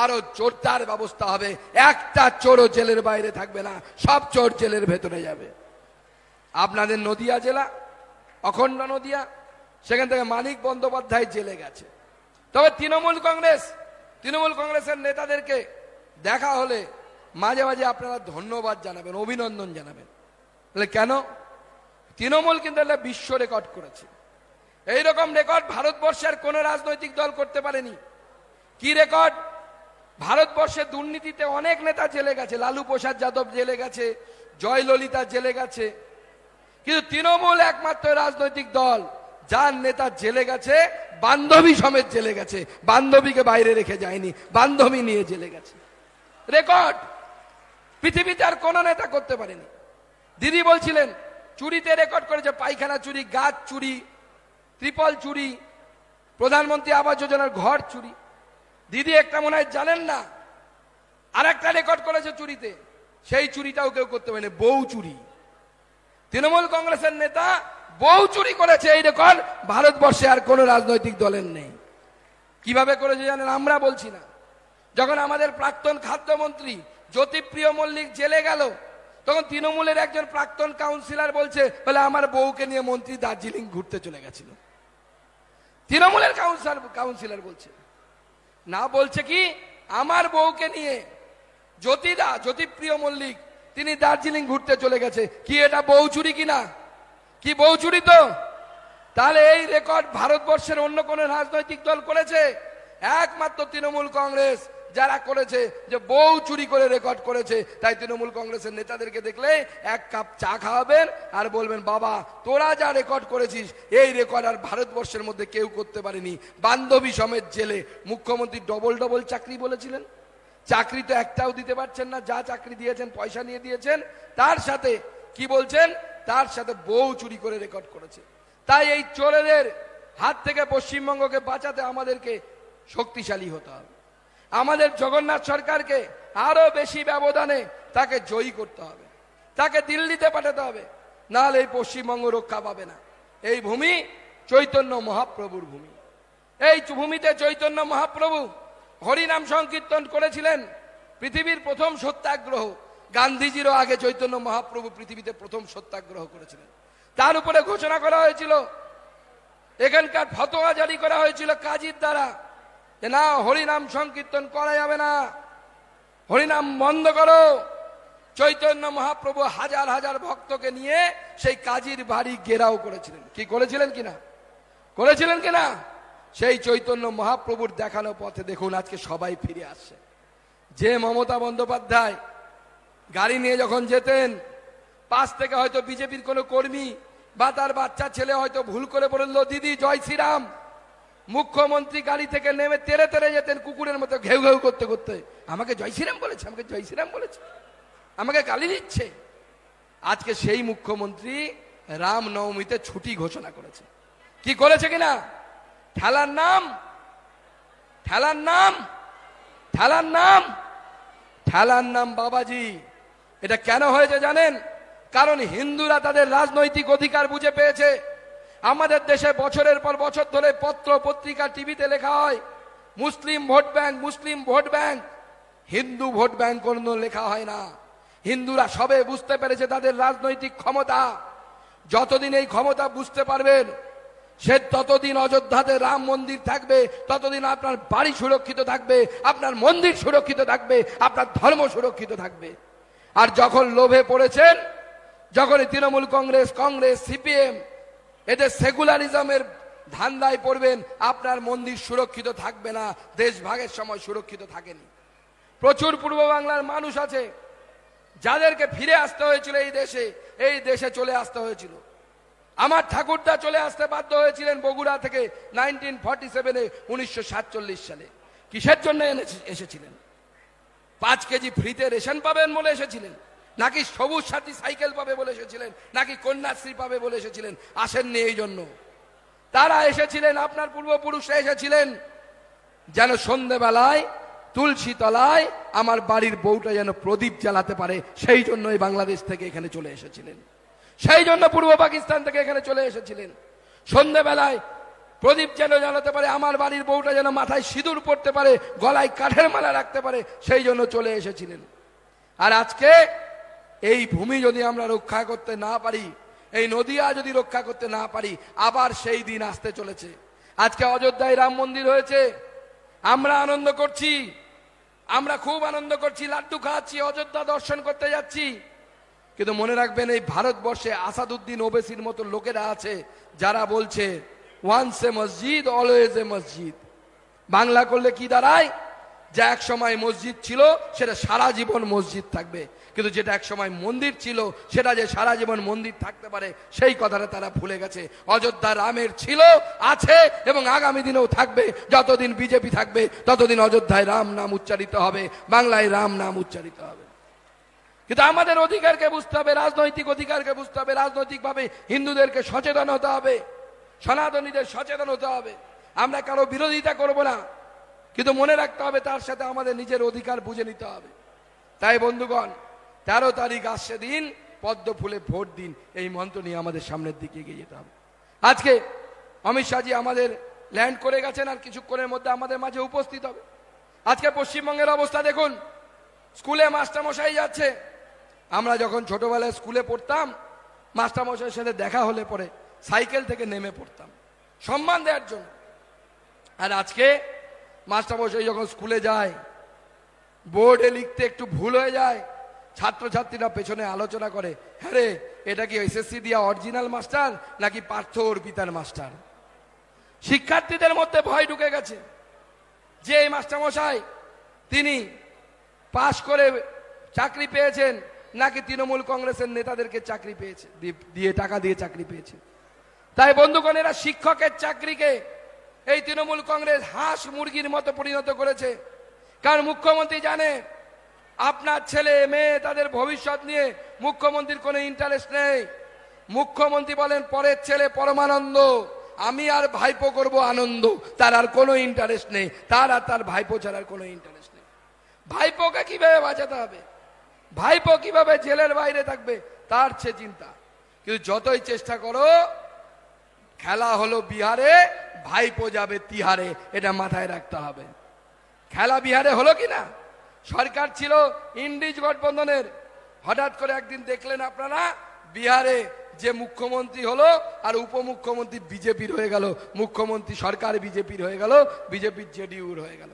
[SPEAKER 7] আরো চোরদার ব্যবস্থা হবে একটা চোরও জেলের বাইরে থাকবে না সব চোর জেলের ভেতরে যাবে আপনাদের নদিয়া জেলা অখণ্ড নদিয়া সেখান থেকে মানিক বন্দ্যোপাধ্যায় জেলে গেছে তবে তৃণমূল কংগ্রেস তৃণমূল কংগ্রেসের নেতাদেরকে দেখা হলে মাঝে মাঝে আপনারা ধন্যবাদ জানাবেন অভিনন্দন জানাবেন তাহলে কেন তৃণমূল কিন্তু একটা বিশ্ব রেকর্ড করেছে এই রকম রেকর্ড ভারতবর্ষের কোন রাজনৈতিক দল করতে পারেনি কি রেকর্ড ভারতবর্ষে দুর্নীতিতে অনেক নেতা জেলে গেছে লালু প্রসাদ যাদব জেলে গেছে জয়ললিতা জেলে গেছে কিন্তু তৃণমূল একমাত্র রাজনৈতিক দল যার নেতা জেলে গেছে বান্ধবী সমেত জেলে গেছে বান্ধবীকে বাইরে রেখে যায়নি বান্ধবী নিয়ে জেলে গেছে রেকর্ড পৃথিবীতে আর কোন নেতা করতে পারেনি দিদি বলছিলেন চুরিতে রেকর্ড করেছে পায়খানা চুরি গাছ চুরি ত্রিপল চুরি প্রধানমন্ত্রী আবাস যোজনার ঘর চুরি দিদি একটা মনে হয় জানেন না আর একটা রেকর্ড করেছে চুরিতে সেই চুরিটাও কেউ করতে পারেনি বউ চুরি তৃণমূল কংগ্রেসের নেতা বউ চুরি করেছে এই রেকর্ড ভারতবর্ষে আর কোনো রাজনৈতিক দলের নেই কিভাবে করেছে জানেন আমরা বলছি না যখন আমাদের প্রাক্তন খাদ্যমন্ত্রী জ্যোতিপ্রিয় মল্লিক জেলে গেল তখন তৃণমূলের একজন প্রাক্তন কাউন্সিলর বলছে বলে আমার বউকে নিয়ে মন্ত্রী দার্জিলিং ঘুরতে চলে গেছিল তৃণমূলের কাউন্সিল কাউন্সিলর বলছে না বলছে কি আমার বউকে নিয়ে জ্যোতিদা জ্যোতিপ্রিয় মল্লিক তিনি দার্জিলিং ঘুরতে চলে গেছে কি এটা বউ চুরি কিনা কি বউ চুরি তো তাহলে এই রেকর্ড ভারতবর্ষের অন্য কোন রাজনৈতিক দল করেছে একমাত্র তৃণমূল কংগ্রেস যারা করেছে যে বউ চুরি করে রেকর্ড করেছে তাই তৃণমূল কংগ্রেসের নেতাদেরকে দেখলে এক কাপ চা খাওয়াবেন আর বলবেন বাবা তোরা যা রেকর্ড করেছিস এই রেকর্ড আর ভারতবর্ষের মধ্যে কেউ করতে পারেনি বান্ধবী সমেত জেলে মুখ্যমন্ত্রী ডবল ডবল চাকরি বলেছিলেন চাকরি তো একটাও দিতে পারছেন না যা চাকরি দিয়েছেন পয়সা নিয়ে দিয়েছেন তার সাথে কি বলছেন তার সাথে বউ চুরি করে রেকর্ড করেছে তাই এই চোরেদের হাত থেকে পশ্চিমবঙ্গকে বাঁচাতে আমাদেরকে শক্তিশালী হতে হবে আমাদের জগন্নাথ সরকারকে আরো বেশি ব্যবধানে তাকে জয়ী করতে হবে তাকে দিল্লিতে পাঠাতে হবে নাহলে এই পশ্চিমবঙ্গ রক্ষা পাবে না এই ভূমি চৈতন্য মহাপ্রভুর ভূমি এই ভূমিতে চৈতন্য মহাপ্রভু হরিনাম সংকীর্তন করেছিলেন পৃথিবীর প্রথম সত্যাগ্রহ গান্ধীজিরও আগে চৈতন্য মহাপ্রভু পৃথিবীতে প্রথম সত্যাগ্রহ করেছিলেন তার উপরে ঘোষণা করা হয়েছিল এখানকার ফতোয়া জারি করা হয়েছিল কাজীর দ্বারা যে না হরিনাম সংকীর্তন করা যাবে না হরিনাম বন্ধ করো চৈতন্য মহাপ্রভু হাজার হাজার ভক্তকে নিয়ে সেই কাজীর বাড়ি গেরাও করেছিলেন কি করেছিলেন কিনা করেছিলেন কিনা সেই চৈতন্য মহাপ্রভুর দেখানো পথে দেখুন আজকে সবাই ফিরে আসছে যে মমতা বন্দ্যোপাধ্যায় গাড়ি নিয়ে যখন যেতেন পাশ থেকে হয়তো বিজেপির কোনো কর্মী বা তার বাচ্চা ছেলে হয়তো ভুল করে বলল দিদি জয় শ্রীরাম মুখ্যমন্ত্রী গাড়ি থেকে নেমে তেরে তেরে যেতেন কুকুরের মতো ঘেউ ঘেউ করতে করতে আমাকে জয় শ্রীরাম বলেছে আমাকে জয় শ্রীরাম বলেছে আমাকে গালি দিচ্ছে আজকে সেই মুখ্যমন্ত্রী রামনবমীতে ছুটি ঘোষণা করেছে কি করেছে কিনা ঠেলার নাম ঠেলার নাম ঠেলার নাম ঠেলার নাম বাবাজি এটা কেন হয়েছে জানেন কারণ হিন্দুরা তাদের রাজনৈতিক অধিকার বুঝে পেয়েছে আমাদের দেশে বছরের পর বছর ধরে পত্র পত্রিকা টিভিতে লেখা হয় Muslim vote bank Muslim vote bank Hindu vote bank কোনো লেখা হয় না হিন্দুরা সবে বুঝতে পেরেছে তাদের রাজনৈতিক ক্ষমতা যতদিন এই ক্ষমতা বুঝতে পারবেন সে ততদিন অযোধ্যাতে রাম মন্দির থাকবে ততদিন আপনার বাড়ি সুরক্ষিত থাকবে আপনার মন্দির সুরক্ষিত থাকবে আপনার ধর্ম সুরক্ষিত থাকবে আর যখন লোভে পড়েছেন যখন তৃণমূল কংগ্রেস কংগ্রেস সিপিএম এতে সেকুলারিজমের ধান্দায় পড়বেন আপনার মন্দির সুরক্ষিত থাকবে না দেশ ভাগের সময় সুরক্ষিত থাকেনি প্রচুর পূর্ব বাংলার মানুষ আছে যাদেরকে ফিরে আসতে হয়েছিল এই দেশে এই দেশে চলে আসতে হয়েছিল আমার ঠাকুরদা চলে আসতে বাধ্য হয়েছিলেন বগুড়া থেকে নাইনটিন ফর্টি সেভেনে উনিশশো সালে কিসের জন্য এসেছিলেন পাঁচ কেজি ফ্রিতে রেশন পাবেন বলে এসেছিলেন নাকি সবুজ সাথী সাইকেল পাবে বলে এসেছিলেন নাকি কন্যাশ্রী পাবে বলে এসেছিলেন আসেননি এই জন্য তারা এসেছিলেন আপনার পূর্বপুরুষরা এসেছিলেন যেন সন্ধেবেলায় তুলসী তলায় আমার বাড়ির বউটা যেন প্রদীপ জ্বালাতে পারে সেই জন্যই বাংলাদেশ থেকে এখানে চলে এসেছিলেন সেই জন্য পূর্ব পাকিস্তান থেকে এখানে চলে এসেছিলেন সন্ধেবেলায় প্রদীপ যেন জ্বালাতে পারে আমার বাড়ির বউটা যেন মাথায় সিঁদুর পড়তে পারে গলায় কাঠের মালা রাখতে পারে সেই জন্য চলে এসেছিলেন আর আজকে এই ভূমি যদি আমরা রক্ষা করতে না পারি এই নদিয়া যদি রক্ষা করতে না পারি আবার সেই দিন আসতে চলেছে আজকে অযোধ্যায় রাম মন্দির হয়েছে আমরা আনন্দ করছি আমরা খুব আনন্দ করছি লাড্ডু খাচ্ছি অযোধ্যা দর্শন করতে যাচ্ছি কিন্তু মনে রাখবেন এই ভারতবর্ষে আসাদুদ্দিন ওবেসির মতো লোকেরা আছে যারা বলছে ওয়ান্স এ মসজিদ অলওয়েজ এ মসজিদ বাংলা করলে কি দাঁড়ায় যা এক সময় মসজিদ ছিল সেটা সারা জীবন মসজিদ থাকবে কিন্তু যেটা একসময় মন্দির ছিল সেটা যে সারা জীবন মন্দির থাকতে পারে সেই কথাটা তারা ভুলে গেছে অযোধ্যা রামের ছিল আছে এবং আগামী দিনেও থাকবে যতদিন বিজেপি থাকবে ততদিন অযোধ্যায় রাম নাম উচ্চারিত হবে বাংলায় রাম নাম উচ্চারিত হবে কিন্তু আমাদের অধিকারকে বুঝতে হবে রাজনৈতিক অধিকারকে বুঝতে হবে রাজনৈতিকভাবে হিন্দুদেরকে সচেতন হতে হবে সনাতনীদের সচেতন হতে হবে আমরা কারো বিরোধিতা করব না কিন্তু মনে রাখতে হবে তার সাথে আমাদের নিজের অধিকার বুঝে নিতে হবে তাই বন্ধুগণ তেরো তারিখ আসছে দিন পদ্ম ফুলে ভোট দিন এই মন্ত্র নিয়ে আমাদের সামনের দিকে এগিয়ে যেতে হবে আজকে অমিত শাহজি আমাদের ল্যান্ড করে গেছেন আর কিছুক্ষণের মধ্যে আমাদের মাঝে উপস্থিত হবে আজকে পশ্চিমবঙ্গের অবস্থা দেখুন স্কুলে মাস্টারমশাই যাচ্ছে আমরা যখন ছোটবেলায় স্কুলে পড়তাম মাস্টারমশাইয়ের সাথে দেখা হলে পরে সাইকেল থেকে নেমে পড়তাম সম্মান দেওয়ার জন্য আর আজকে মাস্টারমশাই যখন স্কুলে যায় বোর্ডে লিখতে একটু ভুল হয়ে যায় ছাত্রছাত্রীরা পেছনে আলোচনা করে হ্যাঁ রে এটা কি এসএসসি দিয়া অরিজিনাল মাস্টার নাকি পার্থ অর্পিতার মাস্টার শিক্ষার্থীদের মধ্যে ভয় ঢুকে গেছে যে এই মাস্টারমশাই তিনি পাশ করে চাকরি পেয়েছেন নাকি তৃণমূল কংগ্রেসের নেতাদেরকে চাকরি পেয়েছে দিয়ে টাকা দিয়ে চাকরি পেয়েছে তাই বন্ধুগণেরা শিক্ষকের চাকরিকে এই তৃণমূল কংগ্রেস হাঁস মুরগির মতো পরিণত করেছে কারণ মুখ্যমন্ত্রী জানে আপনার ছেলে মেয়ে তাদের ভবিষ্যৎ নিয়ে মুখ্যমন্ত্রীর কোনো ইন্টারেস্ট নেই মুখ্যমন্ত্রী বলেন পরের ছেলে পরমানন্দ আমি আর ভাইপো করব আনন্দ তার আর কোনো ইন্টারেস্ট নেই তার আর তার ভাইপো ছাড়ার কোনো ইন্টারেস্ট নেই ভাইপোকে কিভাবে বাঁচাতে হবে ভাইপো কিভাবে জেলের বাইরে থাকবে তার সে চিন্তা কিন্তু যতই চেষ্টা করো খেলা হলো বিহারে ভাইপো যাবে তিহারে এটা মাথায় রাখতে হবে খেলা বিহারে হলো কি না সরকার ছিল ইন্ডিজ গঠবন্ধনের হঠাৎ করে একদিন দেখলেন আপনারা বিহারে যে মুখ্যমন্ত্রী হলো আর উপমুখ্যমন্ত্রী বিজেপির হয়ে গেল মুখ্যমন্ত্রী সরকার বিজেপির হয়ে গেল বিজেপির জেডিউর হয়ে গেল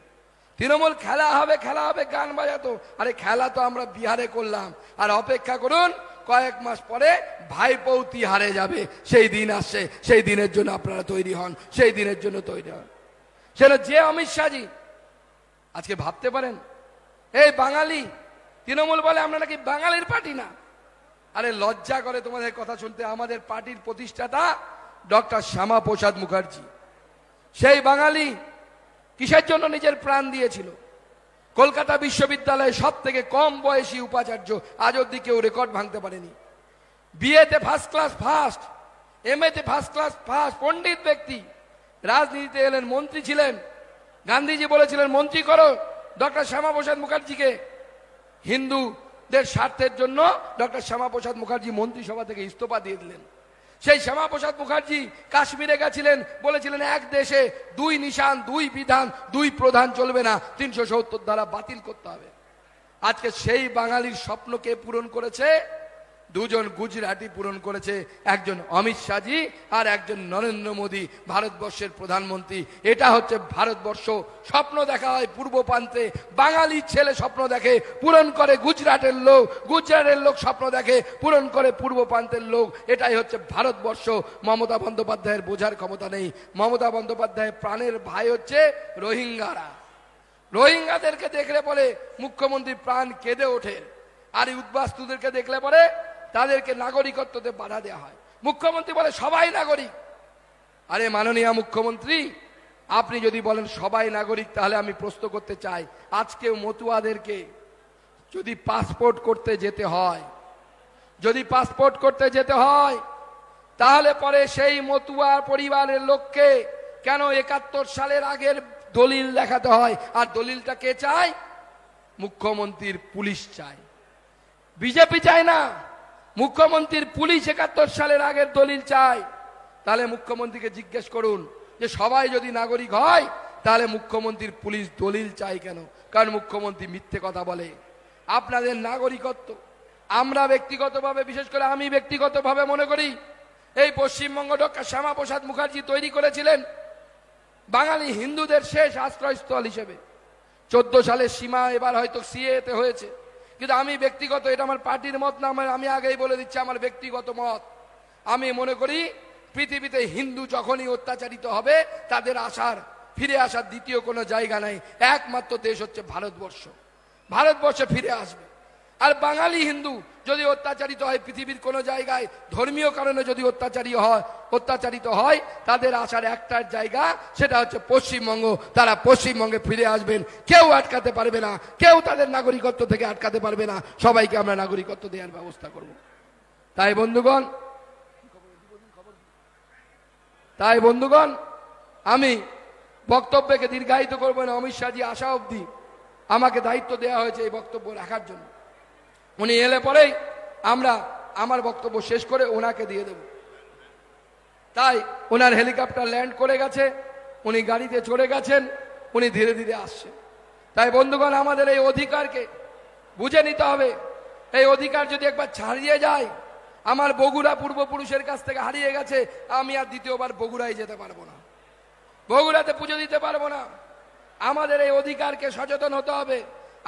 [SPEAKER 7] তৃণমূল খেলা হবে খেলা হবে গান বাজাতো আরে খেলা তো আমরা বিহারে করলাম আর অপেক্ষা করুন কয়েক মাস পরে পৌতি হারে যাবে সেই দিন আসছে সেই দিনের জন্য আপনারা তৈরি হন সেই দিনের জন্য তৈরি হন সেটা যে অমিত শাহজি আজকে ভাবতে পারেন এই বাঙালি তৃণমূল বলে আমরা নাকি বাঙালির পার্টি না আরে লজ্জা করে তোমাদের কথা শুনতে আমাদের পার্টির প্রতিষ্ঠাতা ডক্টর শ্যামা প্রসাদ মুখার্জি সেই বাঙালি কিসের জন্য নিজের প্রাণ দিয়েছিল কলকাতা বিশ্ববিদ্যালয়ে সব থেকে কম বয়সী উপাচার্য আজ অব্দি কেউ রেকর্ড ভাঙতে পারেনি বিএতে ফার্স্ট ক্লাস ফার্স্ট এম এতে ফার্স্ট ক্লাস ফার্স্ট পণ্ডিত ব্যক্তি রাজনীতিতে এলেন মন্ত্রী ছিলেন গান্ধীজি বলেছিলেন মন্ত্রী করো ডক্টর শ্যামাপ্রসাদ মুখার্জিকে হিন্দুদের স্বার্থের জন্য ডক্টর শ্যামাপ্রসাদ মুখার্জি মন্ত্রিসভা থেকে ইস্তফা দিয়ে দিলেন সেই শ্যামাপ্রসাদ মুখার্জি কাশ্মীরে গেছিলেন বলেছিলেন এক দেশে দুই নিশান দুই বিধান দুই প্রধান চলবে না তিনশো সত্তর দ্বারা বাতিল করতে হবে আজকে সেই বাঙালির স্বপ্নকে পূরণ করেছে দুজন গুজরাটি পূরণ করেছে একজন অমিত শাহজি আর একজন নরেন্দ্র মোদী ভারতবর্ষের প্রধানমন্ত্রী এটা হচ্ছে ভারতবর্ষ স্বপ্ন দেখা হয় পূর্ব প্রান্তে বাঙালি ছেলে স্বপ্ন দেখে পূরণ করে গুজরাটের লোক গুজরাটের লোক স্বপ্ন দেখে পূরণ করে পূর্ব প্রান্তের লোক এটাই হচ্ছে ভারতবর্ষ মমতা বন্দ্যোপাধ্যায়ের বোঝার ক্ষমতা নেই মমতা বন্দ্যোপাধ্যায়ের প্রাণের ভাই হচ্ছে রোহিঙ্গারা রোহিঙ্গাদেরকে দেখলে পরে মুখ্যমন্ত্রী প্রাণ কেঁদে ওঠে আর এই উদ্বাস্তুদেরকে দেখলে পরে তাদেরকে নাগরিকত্বতে বাধা দেওয়া হয় মুখ্যমন্ত্রী বলে সবাই নাগরিক আরে মাননীয় মুখ্যমন্ত্রী আপনি যদি বলেন সবাই নাগরিক তাহলে আমি প্রশ্ন করতে চাই আজকে মতুয়াদেরকে যদি পাসপোর্ট করতে যেতে হয় যদি পাসপোর্ট করতে যেতে হয় তাহলে পরে সেই মতুয়ার পরিবারের লোককে কেন একাত্তর সালের আগের দলিল দেখাতে হয় আর দলিলটা কে চায় মুখ্যমন্ত্রীর পুলিশ চায় বিজেপি চায় না মুখ্যমন্ত্রীর পুলিশ একাত্তর সালের আগের দলিল চায় তাহলে মুখ্যমন্ত্রীকে জিজ্ঞেস করুন যে সবাই যদি নাগরিক হয় তাহলে মুখ্যমন্ত্রীর পুলিশ দলিল চাই কেন কারণ মুখ্যমন্ত্রী মিথ্যে কথা বলে আপনাদের নাগরিকত্ব আমরা ব্যক্তিগতভাবে বিশেষ করে আমি ব্যক্তিগতভাবে মনে করি এই পশ্চিমবঙ্গ ডক্টর শ্যামাপ্রসাদ মুখার্জি তৈরি করেছিলেন বাঙালি হিন্দুদের শেষ আশ্রয়স্থল হিসেবে চোদ্দ সালের সীমা এবার হয়তো সিএতে হয়েছে কিন্তু আমি ব্যক্তিগত এটা আমার পার্টির মত না আমার আমি আগেই বলে দিচ্ছি আমার ব্যক্তিগত মত আমি মনে করি পৃথিবীতে হিন্দু যখনই অত্যাচারিত হবে তাদের আসার ফিরে আসার দ্বিতীয় কোনো জায়গা নাই একমাত্র দেশ হচ্ছে ভারতবর্ষ ভারতবর্ষে ফিরে আসবে আর বাঙালি হিন্দু যদি অত্যাচারিত হয় পৃথিবীর কোনো জায়গায় ধর্মীয় কারণে যদি অত্যাচারী হয় অত্যাচারিত হয় তাদের আসার একটা জায়গা সেটা হচ্ছে পশ্চিমবঙ্গ তারা পশ্চিমবঙ্গে ফিরে আসবেন কেউ আটকাতে পারবে না কেউ তাদের নাগরিকত্ব থেকে আটকাতে পারবে না সবাইকে আমরা নাগরিকত্ব দেওয়ার ব্যবস্থা করব তাই বন্ধুগণ তাই বন্ধুগণ আমি বক্তব্যকে দীর্ঘায়িত করবো না অমিত শাহজি আশা অবধি আমাকে দায়িত্ব দেওয়া হয়েছে এই বক্তব্য রাখার জন্য উনি এলে পরেই আমরা আমার বক্তব্য শেষ করে ওনাকে দিয়ে দেব তাই ওনার হেলিকপ্টার ল্যান্ড করে গেছে উনি গাড়িতে চড়ে গেছেন উনি ধীরে ধীরে আসছেন তাই বন্ধুগণ আমাদের এই অধিকারকে বুঝে নিতে হবে এই অধিকার যদি একবার ছাড়িয়ে যায় আমার বগুড়া পূর্বপুরুষের কাছ থেকে হারিয়ে গেছে আমি আর দ্বিতীয়বার বগুড়ায় যেতে পারবো না বগুড়াতে পুজো দিতে পারবো না আমাদের এই অধিকারকে সচেতন হতে হবে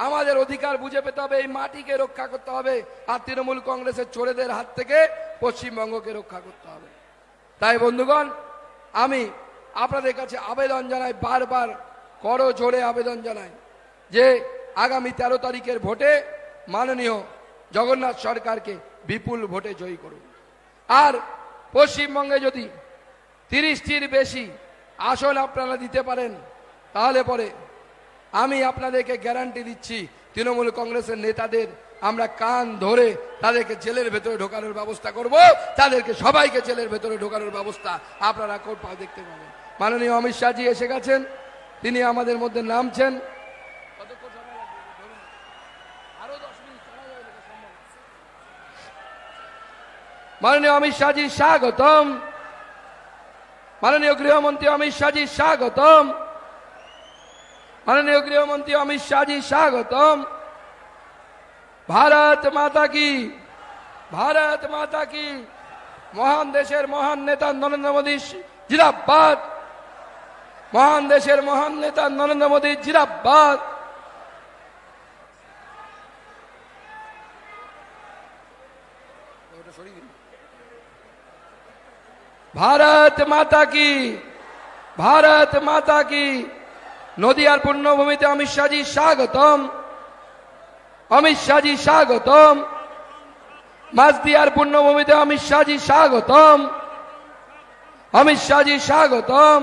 [SPEAKER 7] আমাদের অধিকার বুঝে পেতে হবে এই মাটিকে রক্ষা করতে হবে আর তৃণমূল কংগ্রেসের চোরেদের হাত থেকে পশ্চিমবঙ্গকে রক্ষা করতে হবে তাই বন্ধুগণ আমি আপনাদের কাছে আবেদন জানাই বারবার করো জোরে আবেদন জানাই যে আগামী ১৩ তারিখের ভোটে মাননীয় জগন্নাথ সরকারকে বিপুল ভোটে জয়ী করুন আর পশ্চিমবঙ্গে যদি তিরিশটির বেশি আসন আপনারা দিতে পারেন তাহলে পরে আমি আপনাদেরকে গ্যারান্টি দিচ্ছি তৃণমূল কংগ্রেসের নেতাদের আমরা কান ধরে তাদেরকে জেলের ভেতরে ঢোকানোর ব্যবস্থা করব তাদেরকে সবাইকে জেলের ভেতরে ঢোকানোর ব্যবস্থা আপনারা পা দেখতে পাবেন মাননীয় অমিত শাহজি এসে গেছেন তিনি আমাদের মধ্যে নামছেন মাননীয় অমিত শাহজি স্বাগতম মাননীয় গৃহমন্ত্রী অমিত শাহজি স্বাগতম মাননীয় গৃহমন্ত্রী অমিত শাহজি স্বাগতম ভারত মাতা কি ভারত মাতা কি মহান দেশের মহান নেতা নরেন্দ্র মোদী জিরাব্বাদ মহান দেশের মহান নেতা নরেন্দ্র মোদী জিরাব্বাদ ভারত মাতা কি ভারত মাতা কি নদীয়ার পূর্ণভূমিতে অমিত শাহজি স্বাগতম অমিত শাহজি স্বাগতম মাঝদিয়ার পূর্ণভূমিতে অমিত শাহজি স্বাগতম অমিত শাহজি স্বাগতম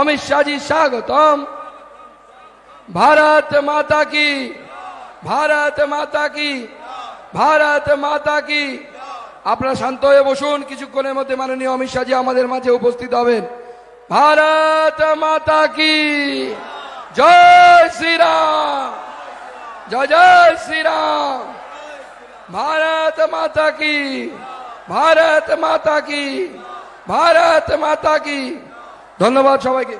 [SPEAKER 7] অমিত শাহজি স্বাগতম ভারত মাতা কি ভারত মাতা কি ভারত মাতা কি আপনারা শান্ত হয়ে বসুন কিছুক্ষণের মধ্যে মাননীয় অমিত শাহজি আমাদের মাঝে উপস্থিত হবেন ভারত মাতা কি জয় শ্রীরাম জয় জয় শ্রীরাম ভারত মাতা কি ভারত মাতা কি ভারত মাতা কি ধন্যবাদ সবাইকে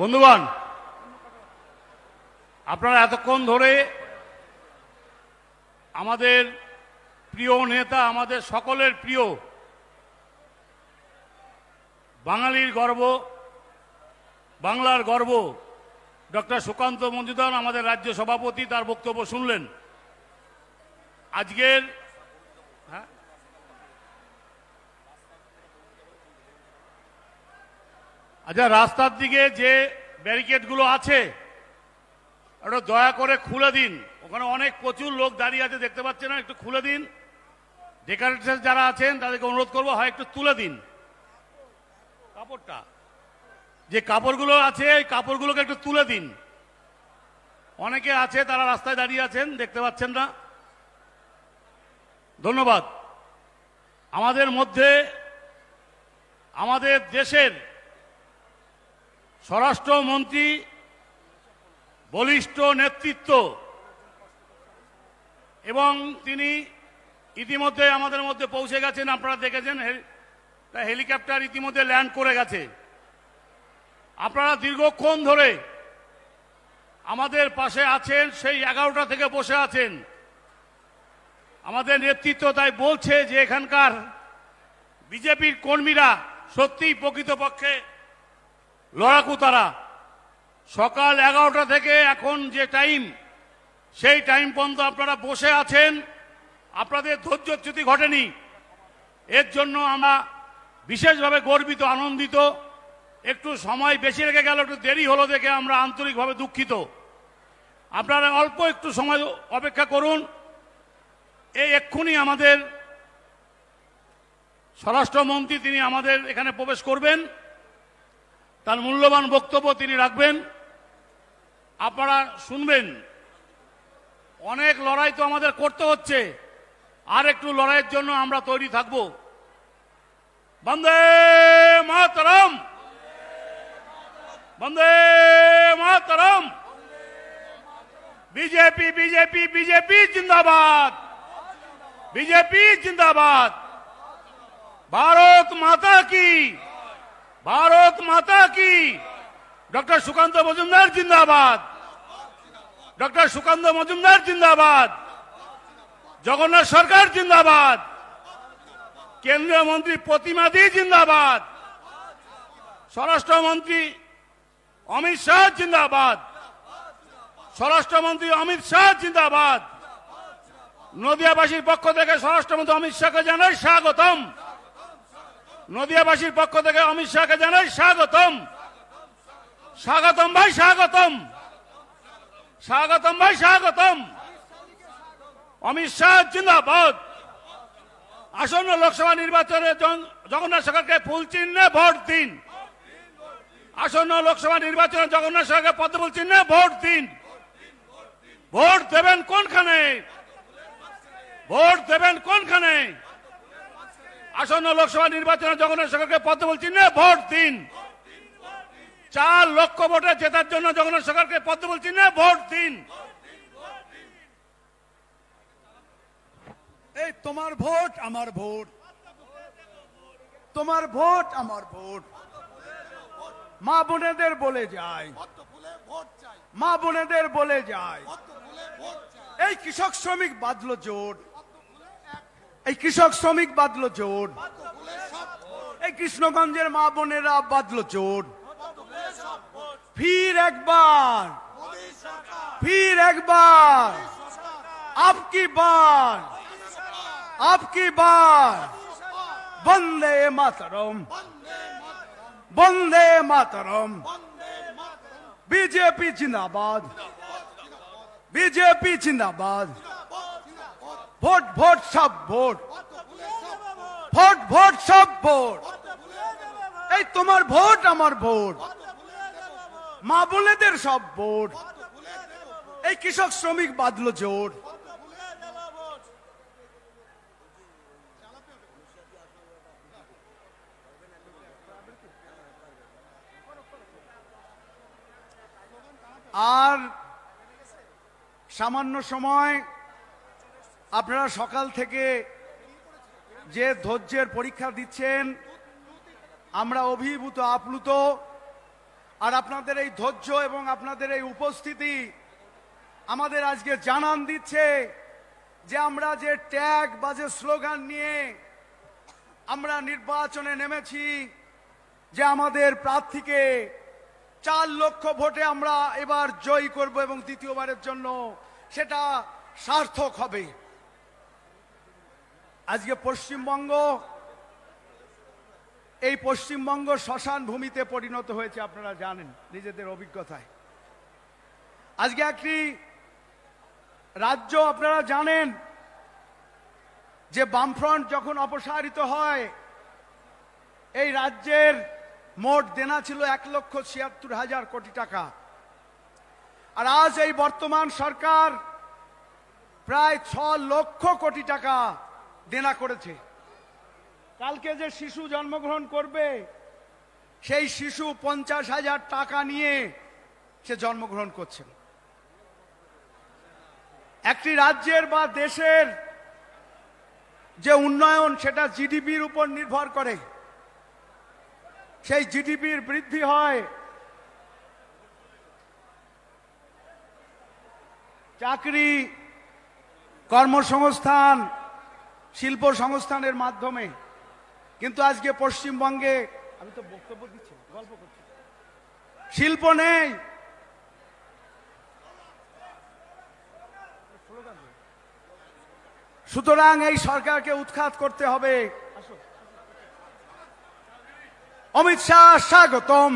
[SPEAKER 2] বন্ধুগণ আপনারা এতক্ষণ ধরে আমাদের প্রিয় নেতা আমাদের সকলের প্রিয় বাঙালির গর্ব বাংলার গর্ব ডক্টর সুকান্ত মজুদার আমাদের রাজ্য সভাপতি তার বক্তব্য শুনলেন আজকের আচ্ছা রাস্তার দিকে যে ব্যারিকেডগুলো আছে ওটা দয়া করে খুলে দিন ওখানে অনেক প্রচুর লোক দাঁড়িয়ে আছে দেখতে পাচ্ছেন না একটু খুলে দিন ডেকারেটার যারা আছেন তাদেরকে অনুরোধ করবো হয় একটু তুলে দিন কাপড়টা যে কাপড়গুলো আছে এই কাপড়গুলোকে একটু তুলে দিন অনেকে আছে তারা রাস্তায় দাঁড়িয়ে আছেন দেখতে পাচ্ছেন না ধন্যবাদ আমাদের মধ্যে আমাদের দেশের স্বরাষ্ট্রমন্ত্রী বলিষ্ঠ নেতৃত্ব এবং তিনি ইতিমধ্যে আমাদের মধ্যে পৌঁছে গেছেন আপনারা দেখেছেন হেলিকপ্টার ইতিমধ্যে ল্যান্ড করে গেছে আপনারা দীর্ঘক্ষণ ধরে আমাদের পাশে আছেন সেই এগারোটা থেকে বসে আছেন আমাদের নেতৃত্ব তাই বলছে যে এখানকার বিজেপির কর্মীরা সত্যিই প্রকৃতপক্ষে লড়াকু তারা সকাল এগারোটা থেকে এখন যে টাইম সেই টাইম পর্যন্ত আপনারা বসে আছেন আপনাদের ধৈর্যচ্যুতি ঘটেনি এর জন্য আমরা বিশেষভাবে গর্বিত আনন্দিত একটু সময় বেশি রেখে গেল একটু দেরি হলো দেখে আমরা আন্তরিকভাবে দুঃখিত আপনারা অল্প একটু সময় অপেক্ষা করুন এই এক্ষুনি আমাদের স্বরাষ্ট্রমন্ত্রী তিনি আমাদের এখানে প্রবেশ করবেন তার মূল্যবান বক্তব্য তিনি রাখবেন আপনারা শুনবেন অনেক লড়াই তো আমাদের করতে হচ্ছে আর একটু লড়াইয়ের জন্য আমরা তৈরি থাকব বন্দে মাতরম বন্দে মাতরম বিজেপি বিজেপি বিজেপি জিন্দাবাদ বিজেপি জিন্দাবাদ ভারত মাতা কি ভারত মাতা কি ডক্টর সুকান্ত মজুমদার জিন্দাবাদ ডক্টর সুকান্ত মজুমদার জিন্দাবাদ জগন্নাথ সরকার জিন্দাবাদ কেন্দ্রীয় মন্ত্রী প্রতিমা দি জিন্দাবাদ স্বরাষ্ট্রমন্ত্রী অমিত শাহ জিন্দাবাদ স্বরাষ্ট্রমন্ত্রী অমিত শাহ জিন্দাবাদ নদিয়াবাসীর পক্ষ থেকে স্বরাষ্ট্রমন্ত্রী অমিত শাহকে জানাই স্বাগতম নদিয়াবাসীর পক্ষ থেকে অমিত শাহকে জানাই স্বাগতম স্বাগতম ভাই স্বাগতম স্বাগতম ভাই স্বাগতম অমিত শাহ জিন্দাবাদ আসন্ন লোকসভা নির্বাচনে জগন্নাথ সরকারকে ফুল চিহ্নে ভোট দিন আসন্ন লোকসভা নির্বাচনে জগন্নাথ সরকারকে পদ্মফুল চিহ্নে ভোট দিন ভোট দেবেন কোনখানে ভোট দেবেন কোনখানে আসন্ন লোকসভা নির্বাচনে জগন্নাথ সরকারকে পদ্ম বলছি না ভোট দিন চার লক্ষ ভোটে জেতার জন্য জগন্নাথ সরকারকে পদ্ম বলছি না ভোট দিন
[SPEAKER 8] এই তোমার ভোট আমার ভোট তোমার ভোট আমার ভোট মা বোনেদের বলে যায় মা বোনেদের বলে যায় এই কৃষক শ্রমিক বাদল জোট এই কৃষক শ্রমিক বাঁধলো জোট এই কৃষ্ণগঞ্জের মা বোনেরা বাঁধলো জোট ফির একবার ফির একবার আপকি বার আপকি বার বন্দে মাতরম বন্দে মাতরম बीजेपी जिंदाबाद बीजेपी जिंदाबाद ভোট ভোট সব ভোট ভোট ভোট সব ভোট এই তোমার ভোট আমার ভোট মা বোনেদের সব ভোট এই কৃষক শ্রমিক বাঁধলো জোর আর সামান্য সময় আপনারা সকাল থেকে যে ধৈর্যের পরীক্ষা দিচ্ছেন আমরা অভিভূত আপ্লুত আর আপনাদের এই ধৈর্য এবং আপনাদের এই উপস্থিতি আমাদের আজকে জানান দিচ্ছে যে আমরা যে ট্যাগ বা যে স্লোগান নিয়ে আমরা নির্বাচনে নেমেছি যে আমাদের প্রার্থীকে চার লক্ষ ভোটে আমরা এবার জয়ী করব এবং দ্বিতীয়বারের জন্য সেটা সার্থক হবে আজকে পশ্চিমবঙ্গ এই পশ্চিমবঙ্গ শ্মশান ভূমিতে পরিণত হয়েছে আপনারা জানেন নিজেদের অভিজ্ঞতায় আজকে একটি রাজ্য আপনারা জানেন যে বামফ্রন্ট যখন অপসারিত হয় এই রাজ্যের মোট দেনা ছিল এক লক্ষ ছিয়াত্তর হাজার কোটি টাকা আর আজ এই বর্তমান সরকার প্রায় ছ লক্ষ কোটি টাকা দেনা করেছে কালকে যে শিশু জন্মগ্রহণ করবে সেই শিশু পঞ্চাশ হাজার টাকা নিয়ে সে জন্মগ্রহণ করছেন একটি রাজ্যের বা দেশের যে উন্নয়ন সেটা জিডিপির উপর নির্ভর করে সেই জিডিপির বৃদ্ধি হয় চাকরি কর্মসংস্থান শিল্প সংস্থানের মাধ্যমে কিন্তু আজকে পশ্চিমবঙ্গে আমি তো বক্তব্য দিচ্ছি গল্প করছি শিল্প নেই সুতরাং এই সরকারকে উৎখাত করতে হবে অমিত শাহ স্বাগতম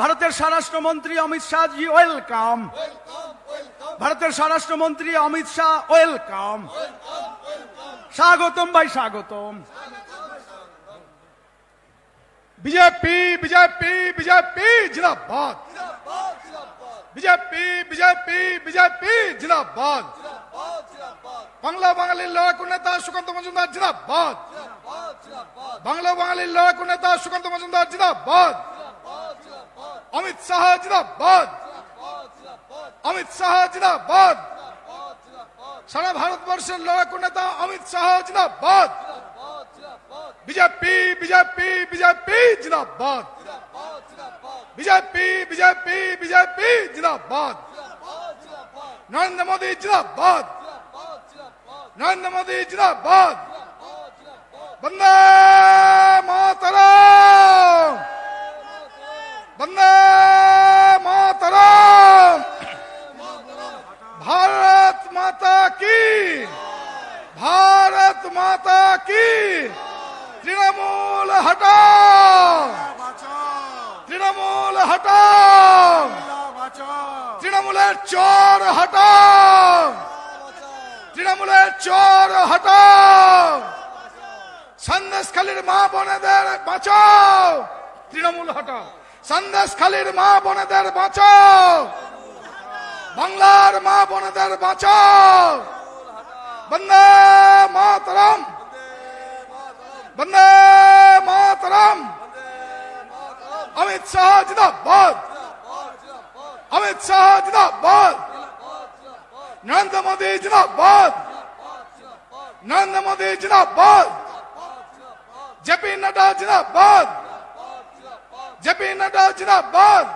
[SPEAKER 8] ভারতের মন্ত্রী অমিত শাহ জি ওয়েলকাম ভারতের মন্ত্রী অমিত শাহ ওয়েলকাম
[SPEAKER 6] স্বাগতম ভাই স্বাগতম বিজেপি বিজেপি বিজেপি জিন্দাবাদ বিজেপি বিজেপি বিজেপি জিন্দাবাদ বাংলা বাঙালির লড়াকু নেতা সুকান্ত মজুমদার জিন্দাবাদ বাংলা বাঙালির লড়াকু নেতা সুকান্ত মজুমদার জিন্দাবাদ অমিত শাহ জিন্দাবাদ অমিত শাহ জিন্দাবাদ সারা ভারতবর্ষের লড়াকু নেতা অমিত শাহ জিনাবাদ বিজেপি বিজেপি বিজেপি জিনাবাদ বিজেপি বিজেপি বিজেপি জিনাবাদ নরেন্দ্র মোদী জিনাবাদ নরেন্দ্র মোদী জিনাবাদ বন্দে মাতর বন্দে মাতরম चोर हटाओ तृणमूल चोर संदेश संदेशखलर मा बन बाचाओ तृणमूल हटाओ संदेशखलर मा बन बाचाओ বাংলার মা বনেদের বাঁচাও বন্দে মাতরম বন্দে মাতরম অমিত শাহ জিদাবাদ অমিত শাহ জিনাবাদ নরেন্দ্র মোদী জিনাবাদ নরেন্দ্র মোদী জিনাবাদ জেপি নড্ডা জিনাবাদ জেপি নড্ডা জিনাবাদ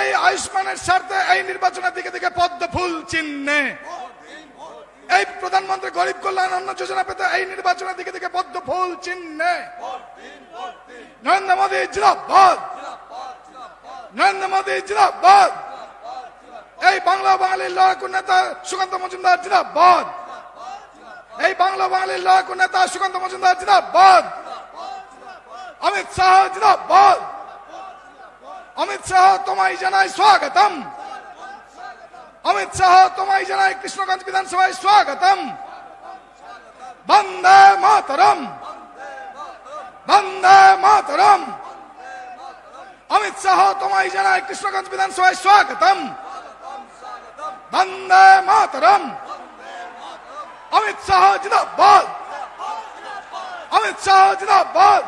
[SPEAKER 6] এই আয়ুষ্মানের স্বার্থে এই নির্বাচনের দিকে দিকে পদ্ম ফুল চিহ্নে এই প্রধানমন্ত্রী গরিব কল্যাণ অন্ন যোজনা পেতে এই নির্বাচনের দিকে দিকে পদ্ম ফুল চিহ্নে নরেন্দ্র মোদী জিনাবাদ নরেন্দ্র মোদী জিরাবাদ এই বাংলা বাঙালির লড়াকু নেতা সুকান্ত মজুমদার জিরাবাদ এই বাংলা বাঙালির লড়াকু নেতা সুকান্ত মজুমদার জিরাবাদ অমিত শাহ জিরাবাদ অমিত শাহ তোমায় জানাই স্বাগতম অমিত শাহ তোমায় জানাই কৃষ্ণগঞ্জ বিধানসভায় স্বাগতম বন্দে মাতরম বন্দে মাতরম अमित शाह तुम्हारी जना कृष्णगंज विधानसभा स्वागतम वंदे मातरम अमित शाह जिंदाबाद अमित शाह जिंदाबाद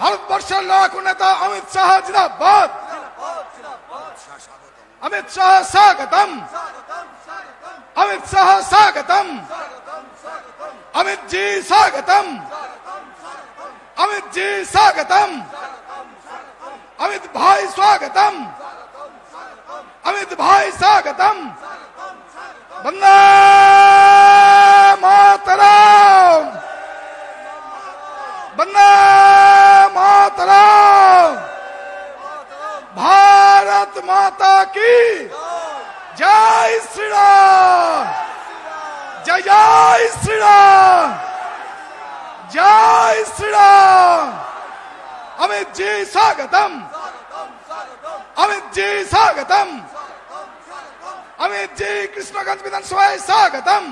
[SPEAKER 6] भारतवर्ष लाखों नेता अमित शाह जिंदाबाद अमित शाह स्वागतम अमित शाह स्वागतम अमित जी स्वागतम अमित जी स्वागतम अमित भाई स्वागतम अमित भाई स्वागतम बंदा मातराम बंदा मातराम भारत माता की जय श्री राम जय जय श्री राम जय श्री राम अमित जी स्वागतम अमित जी स्वागतम अमित जी कृष्णगंज विधानसभा स्वागतम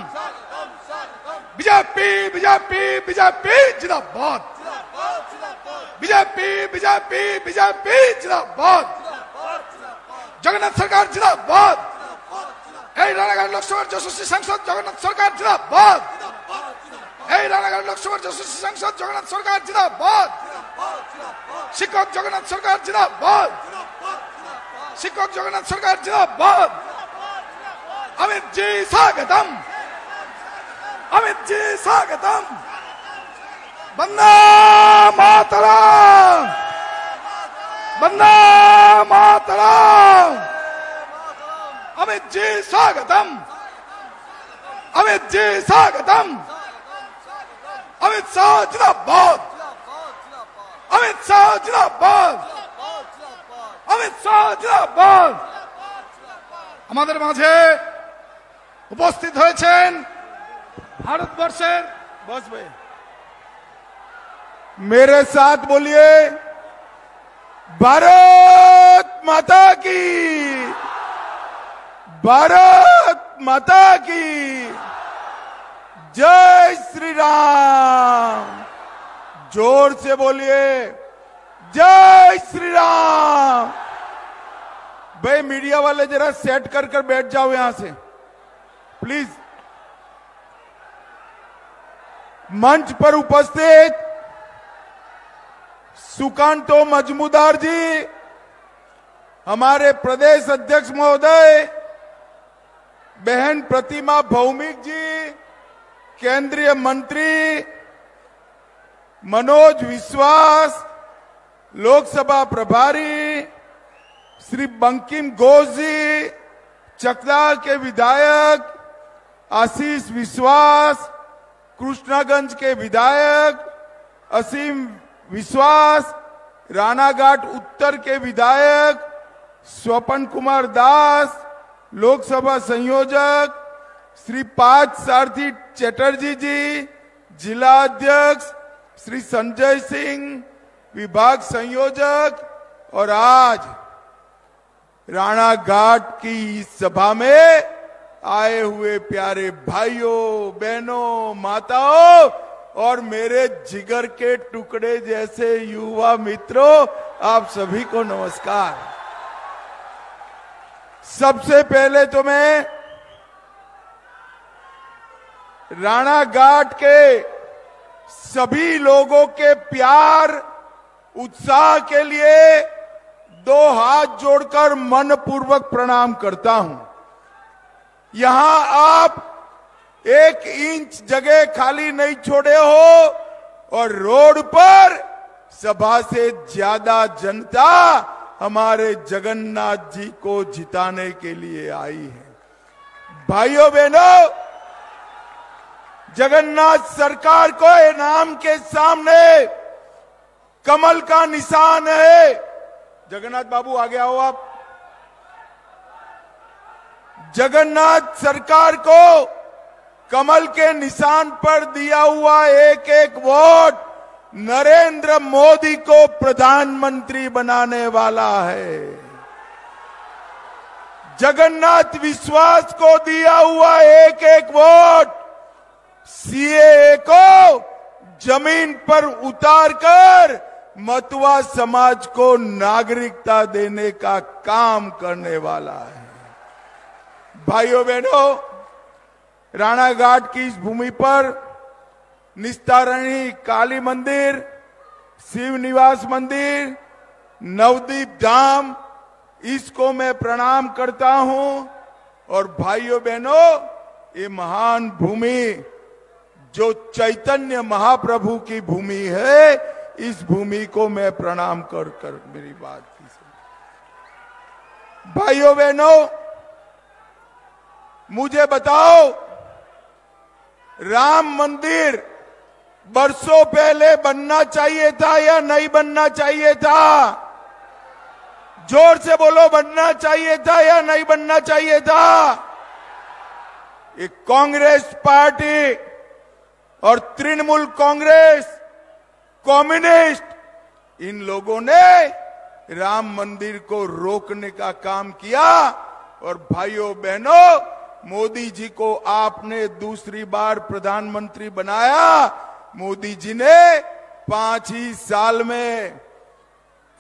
[SPEAKER 6] बीजेपी बीजेपी बीजेपी जिंदाबाद बीजेपी बीजेपी बीजेपी जिंदाबाद जगन्नाथ सरकार जिंदाबाद रानागढ़ लोकसभा जशस्वी सांसद जगन्नाथ सरकार সরকার জিন্দাবাদ এই রানাঘাট লোকসভার যশস্বী সাংসদ জগন্নাথ সরকার জিন্দাবাদ শিক্ষক জগন্নাথ সরকার জিন্দাবাদ শিক্ষক জগন্নাথ সরকার জিন্দাবাদ अमित जी स्वागतम अमित जी स्वागतम बंदा मातरा बंदा मातरा अमित जी स्वागतम अमित जी स्वागतम अमित शाह जिंदाबाद অমিত শাহ জিন্দাবাদ অমিত শাহ জিন্দাবাদ আমাদের মাঝে উপস্থিত হয়েছেন ভারতবর্ষের বসবে
[SPEAKER 4] মেরে সাথ বলিয়ে ভারত মাতা কি ভারত মাতা কি জয় শ্রীরাম जोर से बोलिए जय श्री राम भाई मीडिया वाले जरा सेट कर कर बैठ जाओ यहां से प्लीज मंच पर उपस्थित सुकांतो मजमूदार जी हमारे प्रदेश अध्यक्ष महोदय बहन प्रतिमा भौमिक जी केंद्रीय मंत्री मनोज विश्वास लोकसभा प्रभारी श्री बंकिम घोष जी चकदार के विधायक आशीष विश्वास कृष्णागंज के विधायक असीम विश्वास रानाघाट उत्तर के विधायक स्वपन कुमार दास लोकसभा संयोजक श्री पाच सारथी चटर्जी जी जिला अध्यक्ष श्री संजय सिंह विभाग संयोजक और आज राणा घाट की इस सभा में आए हुए प्यारे भाइयों बहनों माताओं और मेरे जिगर के टुकड़े जैसे युवा मित्रों आप सभी को नमस्कार सबसे पहले तो मैं राणा घाट के सभी लोगों के प्यार उत्साह के लिए दो हाथ जोड़कर मन पूर्वक प्रणाम करता हूं यहां आप एक इंच जगह खाली नहीं छोड़े हो और रोड पर सभा से ज्यादा जनता हमारे जगन्नाथ जी को जिताने के लिए आई है भाइयों बहनों जगन्नाथ सरकार को इनाम के सामने कमल का निशान है जगन्नाथ बाबू आ गया हो आप जगन्नाथ सरकार को कमल के निशान पर दिया हुआ एक एक वोट नरेंद्र मोदी को प्रधानमंत्री बनाने वाला है जगन्नाथ विश्वास को दिया हुआ एक एक वोट सीएए को जमीन पर उतार कर मतुआ समाज को नागरिकता देने का काम करने वाला है भाइयों बहनों राणा घाट की इस भूमि पर निस्तारणी काली मंदिर शिव निवास मंदिर नवदीप धाम इसको मैं प्रणाम करता हूं और भाइयों बहनों ये महान भूमि जो चैतन्य महाप्रभु की भूमि है इस भूमि को मैं प्रणाम कर कर मेरी बात की भाइयों बहनों मुझे बताओ राम मंदिर बरसों पहले बनना चाहिए था या नहीं बनना चाहिए था जोर से बोलो बनना चाहिए था या नहीं बनना चाहिए था ये कांग्रेस पार्टी और तृणमूल कांग्रेस कम्युनिस्ट इन लोगों ने राम मंदिर को रोकने का काम किया और भाइयों बहनों मोदी जी को आपने दूसरी बार प्रधानमंत्री बनाया मोदी जी ने पांच ही साल में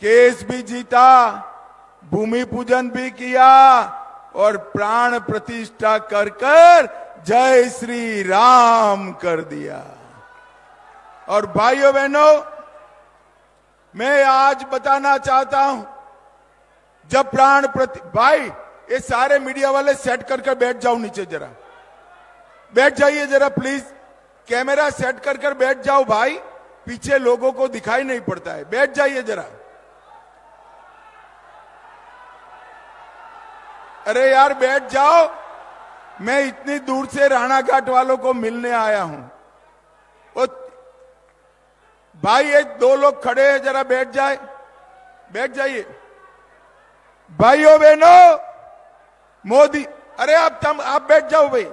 [SPEAKER 4] केस भी जीता भूमि पूजन भी किया और प्राण प्रतिष्ठा कर कर जय श्री राम कर दिया और भाइयों बहनों मैं आज बताना चाहता हूं जब प्राण प्रति भाई ये सारे मीडिया वाले सेट करके बैठ जाओ नीचे जरा बैठ जाइए जरा प्लीज कैमरा सेट कर कर बैठ जाओ भाई पीछे लोगों को दिखाई नहीं पड़ता है बैठ जाइए जरा अरे यार बैठ जाओ मैं इतनी दूर से राणा घाट वालों को मिलने आया हूं वो भाई एक दो लोग खड़े हैं जरा बैठ जाए बैठ जाइए भाइयों बहनो मोदी अरे आप तम आप बैठ जाओ भाई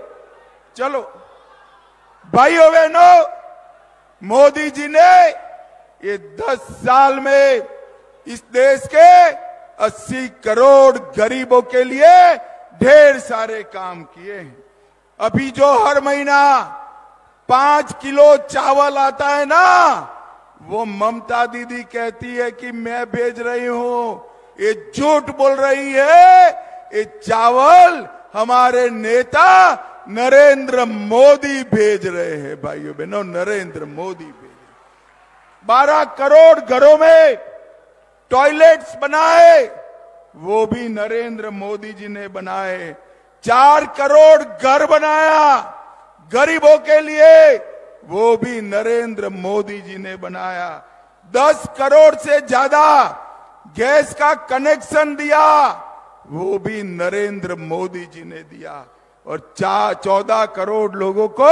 [SPEAKER 4] चलो भाइयों बहनो मोदी जी ने ये दस साल में इस देश के अस्सी करोड़ गरीबों के लिए ढेर सारे काम किए हैं अभी जो हर महीना पांच किलो चावल आता है ना वो ममता दीदी कहती है कि मैं भेज रही हूं ये झूठ बोल रही है ये चावल हमारे नेता नरेंद्र मोदी भेज रहे हैं भाइयों बहनों नरेंद्र मोदी भेज बारह करोड़ घरों में टॉयलेट्स बनाए वो भी नरेंद्र मोदी जी ने बनाए चार करोड़ घर बनाया गरीबों के लिए वो भी नरेंद्र मोदी जी ने बनाया दस करोड़ से ज्यादा गैस का कनेक्शन दिया वो भी नरेंद्र मोदी जी ने दिया और चार चौदह करोड़ लोगों को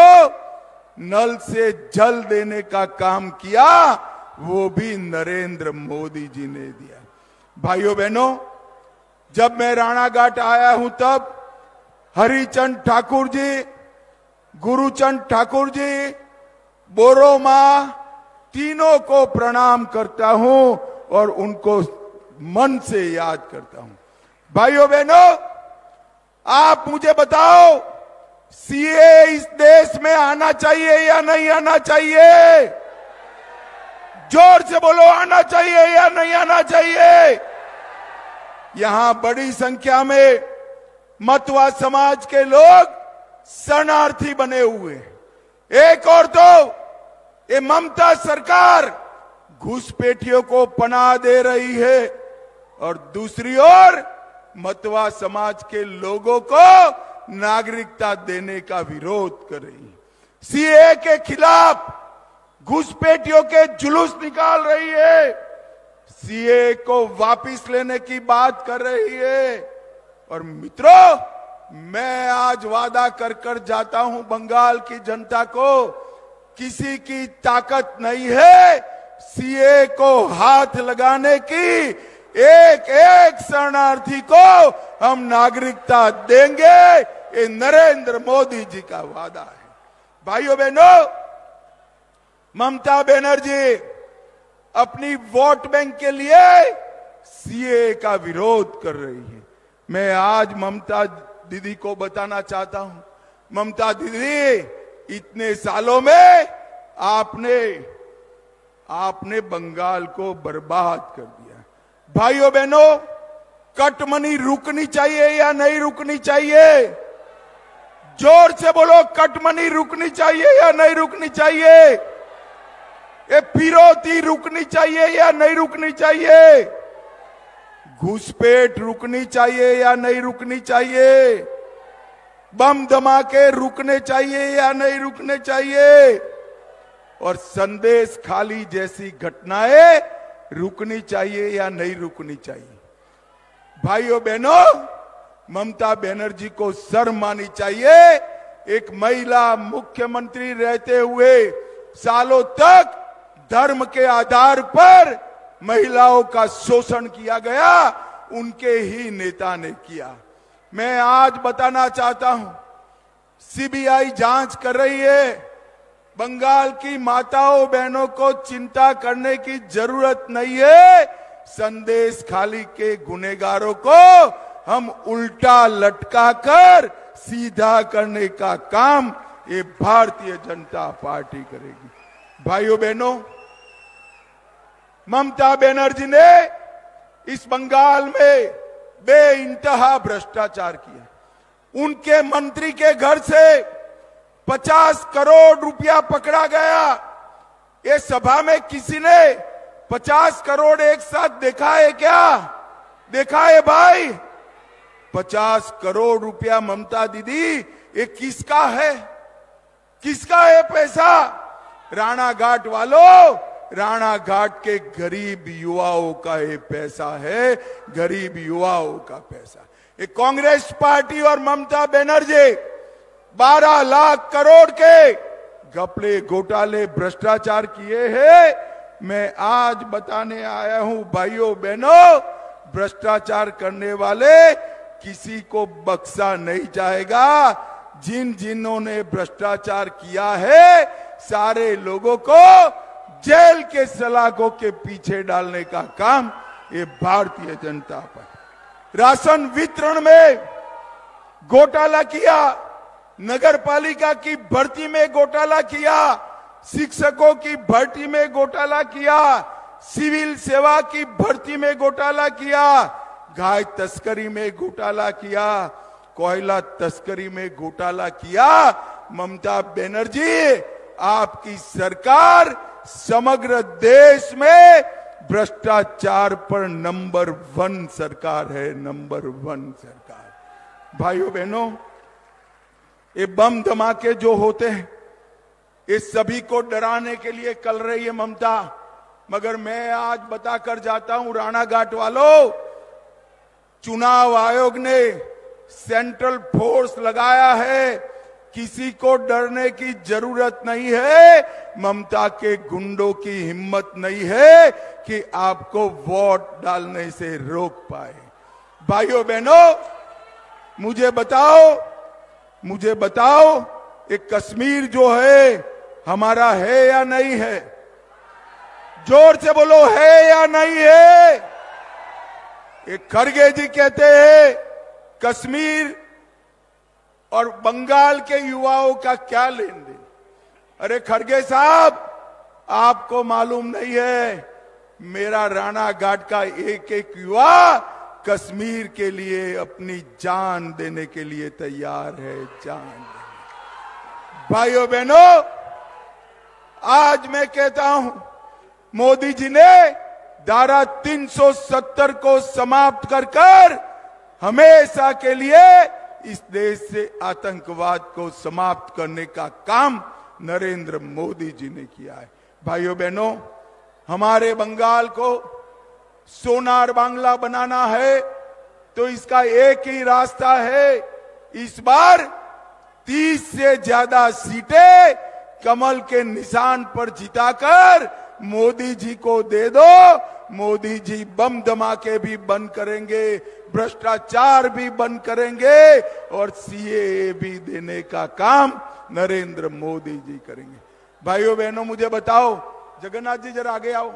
[SPEAKER 4] नल से जल देने का काम किया वो भी नरेंद्र मोदी जी ने दिया भाइयों बहनों जब मैं राणाघाट आया हूं तब हरिचंद ठाकुर जी गुरुचंद ठाकुर जी बोरो मां तीनों को प्रणाम करता हूं और उनको मन से याद करता हूं भाइयों बहनों आप मुझे बताओ सीए इस देश में आना चाहिए या नहीं आना चाहिए जोर से बोलो आना चाहिए या नहीं आना चाहिए यहां बड़ी संख्या में मतवा समाज के लोग शरणार्थी बने हुए एक और तो ये ममता सरकार घुसपेटियों को पनाह दे रही है और दूसरी ओर मतवा समाज के लोगों को नागरिकता देने का विरोध कर रही है सीए के खिलाफ घुसपेटियों के जुलूस निकाल रही है सीए को वापस लेने की बात कर रही है और मित्रों मैं आज वादा कर कर जाता हूं बंगाल की जनता को किसी की ताकत नहीं है सीए को हाथ लगाने की एक एक शरणार्थी को हम नागरिकता देंगे ये नरेंद्र मोदी जी का वादा है भाइयों बहनों ममता बनर्जी अपनी वोट बैंक के लिए सीए का विरोध कर रही है मैं आज ममता दीदी को बताना चाहता हूं ममता दीदी इतने सालों में आपने आपने बंगाल को बर्बाद कर दिया भाइयों बहनों कटमनी रुकनी चाहिए या नहीं रुकनी चाहिए जोर से बोलो कटमनी रुकनी चाहिए या नहीं रुकनी चाहिए ये फिरौती रुकनी चाहिए या नहीं रुकनी चाहिए घुसपैठ रुकनी चाहिए या नहीं रुकनी चाहिए बम धमाके रुकने चाहिए या नहीं रुकने चाहिए और संदेश खाली जैसी घटनाएं रुकनी चाहिए या नहीं रुकनी चाहिए भाइयों बहनों ममता बनर्जी को शर्म मानी चाहिए एक महिला मुख्यमंत्री रहते हुए सालों तक धर्म के आधार पर महिलाओं का शोषण किया गया उनके ही नेता ने किया मैं आज बताना चाहता हूं सीबीआई जांच कर रही है बंगाल की माताओं बहनों को चिंता करने की जरूरत नहीं है संदेश खाली के गुनेगारों को हम उल्टा लटका कर सीधा करने का काम ये भारतीय जनता पार्टी करेगी भाइयों बहनों ममता बनर्जी ने इस बंगाल में बे इंतहा भ्रष्टाचार किया उनके मंत्री के घर से 50 करोड़ रुपया पकड़ा गया ये सभा में किसी ने 50 करोड़ एक साथ देखा है क्या देखा है भाई 50 करोड़ रुपया ममता दीदी ये किसका है किसका है पैसा राणा घाट वालों राणा घाट के गरीब युवाओं का ये पैसा है गरीब युवाओं का पैसा ये कांग्रेस पार्टी और ममता बनर्जी 12 लाख करोड़ के घपले घोटाले भ्रष्टाचार किए हैं मैं आज बताने आया हूं भाइयों बहनों भ्रष्टाचार करने वाले किसी को बक्सा नहीं जाएगा जिन जिन्होंने भ्रष्टाचार किया है सारे लोगों को जेल के सलाखों के पीछे डालने का काम ये भारतीय जनता पर राशन वितरण में घोटाला किया नगर पालिका की भर्ती में घोटाला किया शिक्षकों की भर्ती में घोटाला किया सिविल सेवा की भर्ती में घोटाला किया गाय तस्करी में घोटाला किया कोयला तस्करी में घोटाला किया ममता बनर्जी आपकी सरकार समग्र देश में भ्रष्टाचार पर नंबर वन सरकार है नंबर वन सरकार भाइयों बहनों ये बम धमाके जो होते हैं इस सभी को डराने के लिए कल रही है ममता मगर मैं आज बताकर जाता हूं राणा घाट वालों चुनाव आयोग ने सेंट्रल फोर्स लगाया है किसी को डरने की जरूरत नहीं है ममता के गुंडों की हिम्मत नहीं है कि आपको वोट डालने से रोक पाए भाइयों बहनों मुझे बताओ मुझे बताओ ये कश्मीर जो है हमारा है या नहीं है जोर से बोलो है या नहीं है ये खड़गे जी कहते हैं कश्मीर और बंगाल के युवाओं का क्या लेन देन अरे खड़गे साहब आपको मालूम नहीं है मेरा राणा घाट का एक एक युवा कश्मीर के लिए अपनी जान देने के लिए तैयार है जान भाइयों बहनों आज मैं कहता हूं मोदी जी ने धारा 370 को समाप्त कर कर हमेशा के लिए इस देश से आतंकवाद को समाप्त करने का काम नरेंद्र मोदी जी ने किया है भाइयों बहनों हमारे बंगाल को सोनार बांग्ला बनाना है तो इसका एक ही रास्ता है इस बार 30 से ज्यादा सीटें कमल के निशान पर जिताकर मोदी जी को दे दो मोदी जी बम धमाके भी बंद करेंगे भ्रष्टाचार भी बंद करेंगे और सीए भी देने का काम नरेंद्र मोदी जी करेंगे भाइयों बहनों मुझे बताओ जगन्नाथ जी जरा आगे आओ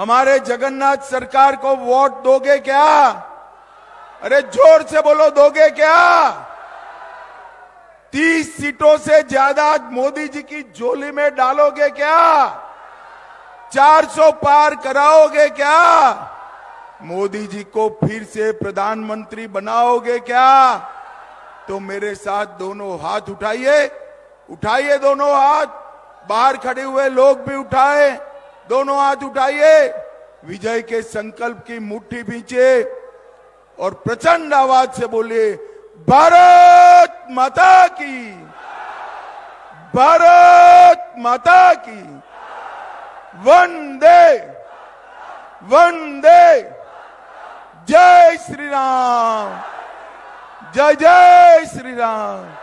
[SPEAKER 4] हमारे जगन्नाथ सरकार को वोट दोगे क्या अरे जोर से बोलो दोगे क्या तीस सीटों से ज्यादा मोदी जी की झोली में डालोगे क्या 400 पार कराओगे क्या मोदी जी को फिर से प्रधानमंत्री बनाओगे क्या तो मेरे साथ दोनों हाथ उठाइए उठाइए दोनों हाथ बाहर खड़े हुए लोग भी उठाए दोनों हाथ उठाइए विजय के संकल्प की मुट्ठी पीछे और प्रचंड आवाज से बोलिए भारत माता की भारत माता की वंदे वंदे जय श्री राम जय जय श्री राम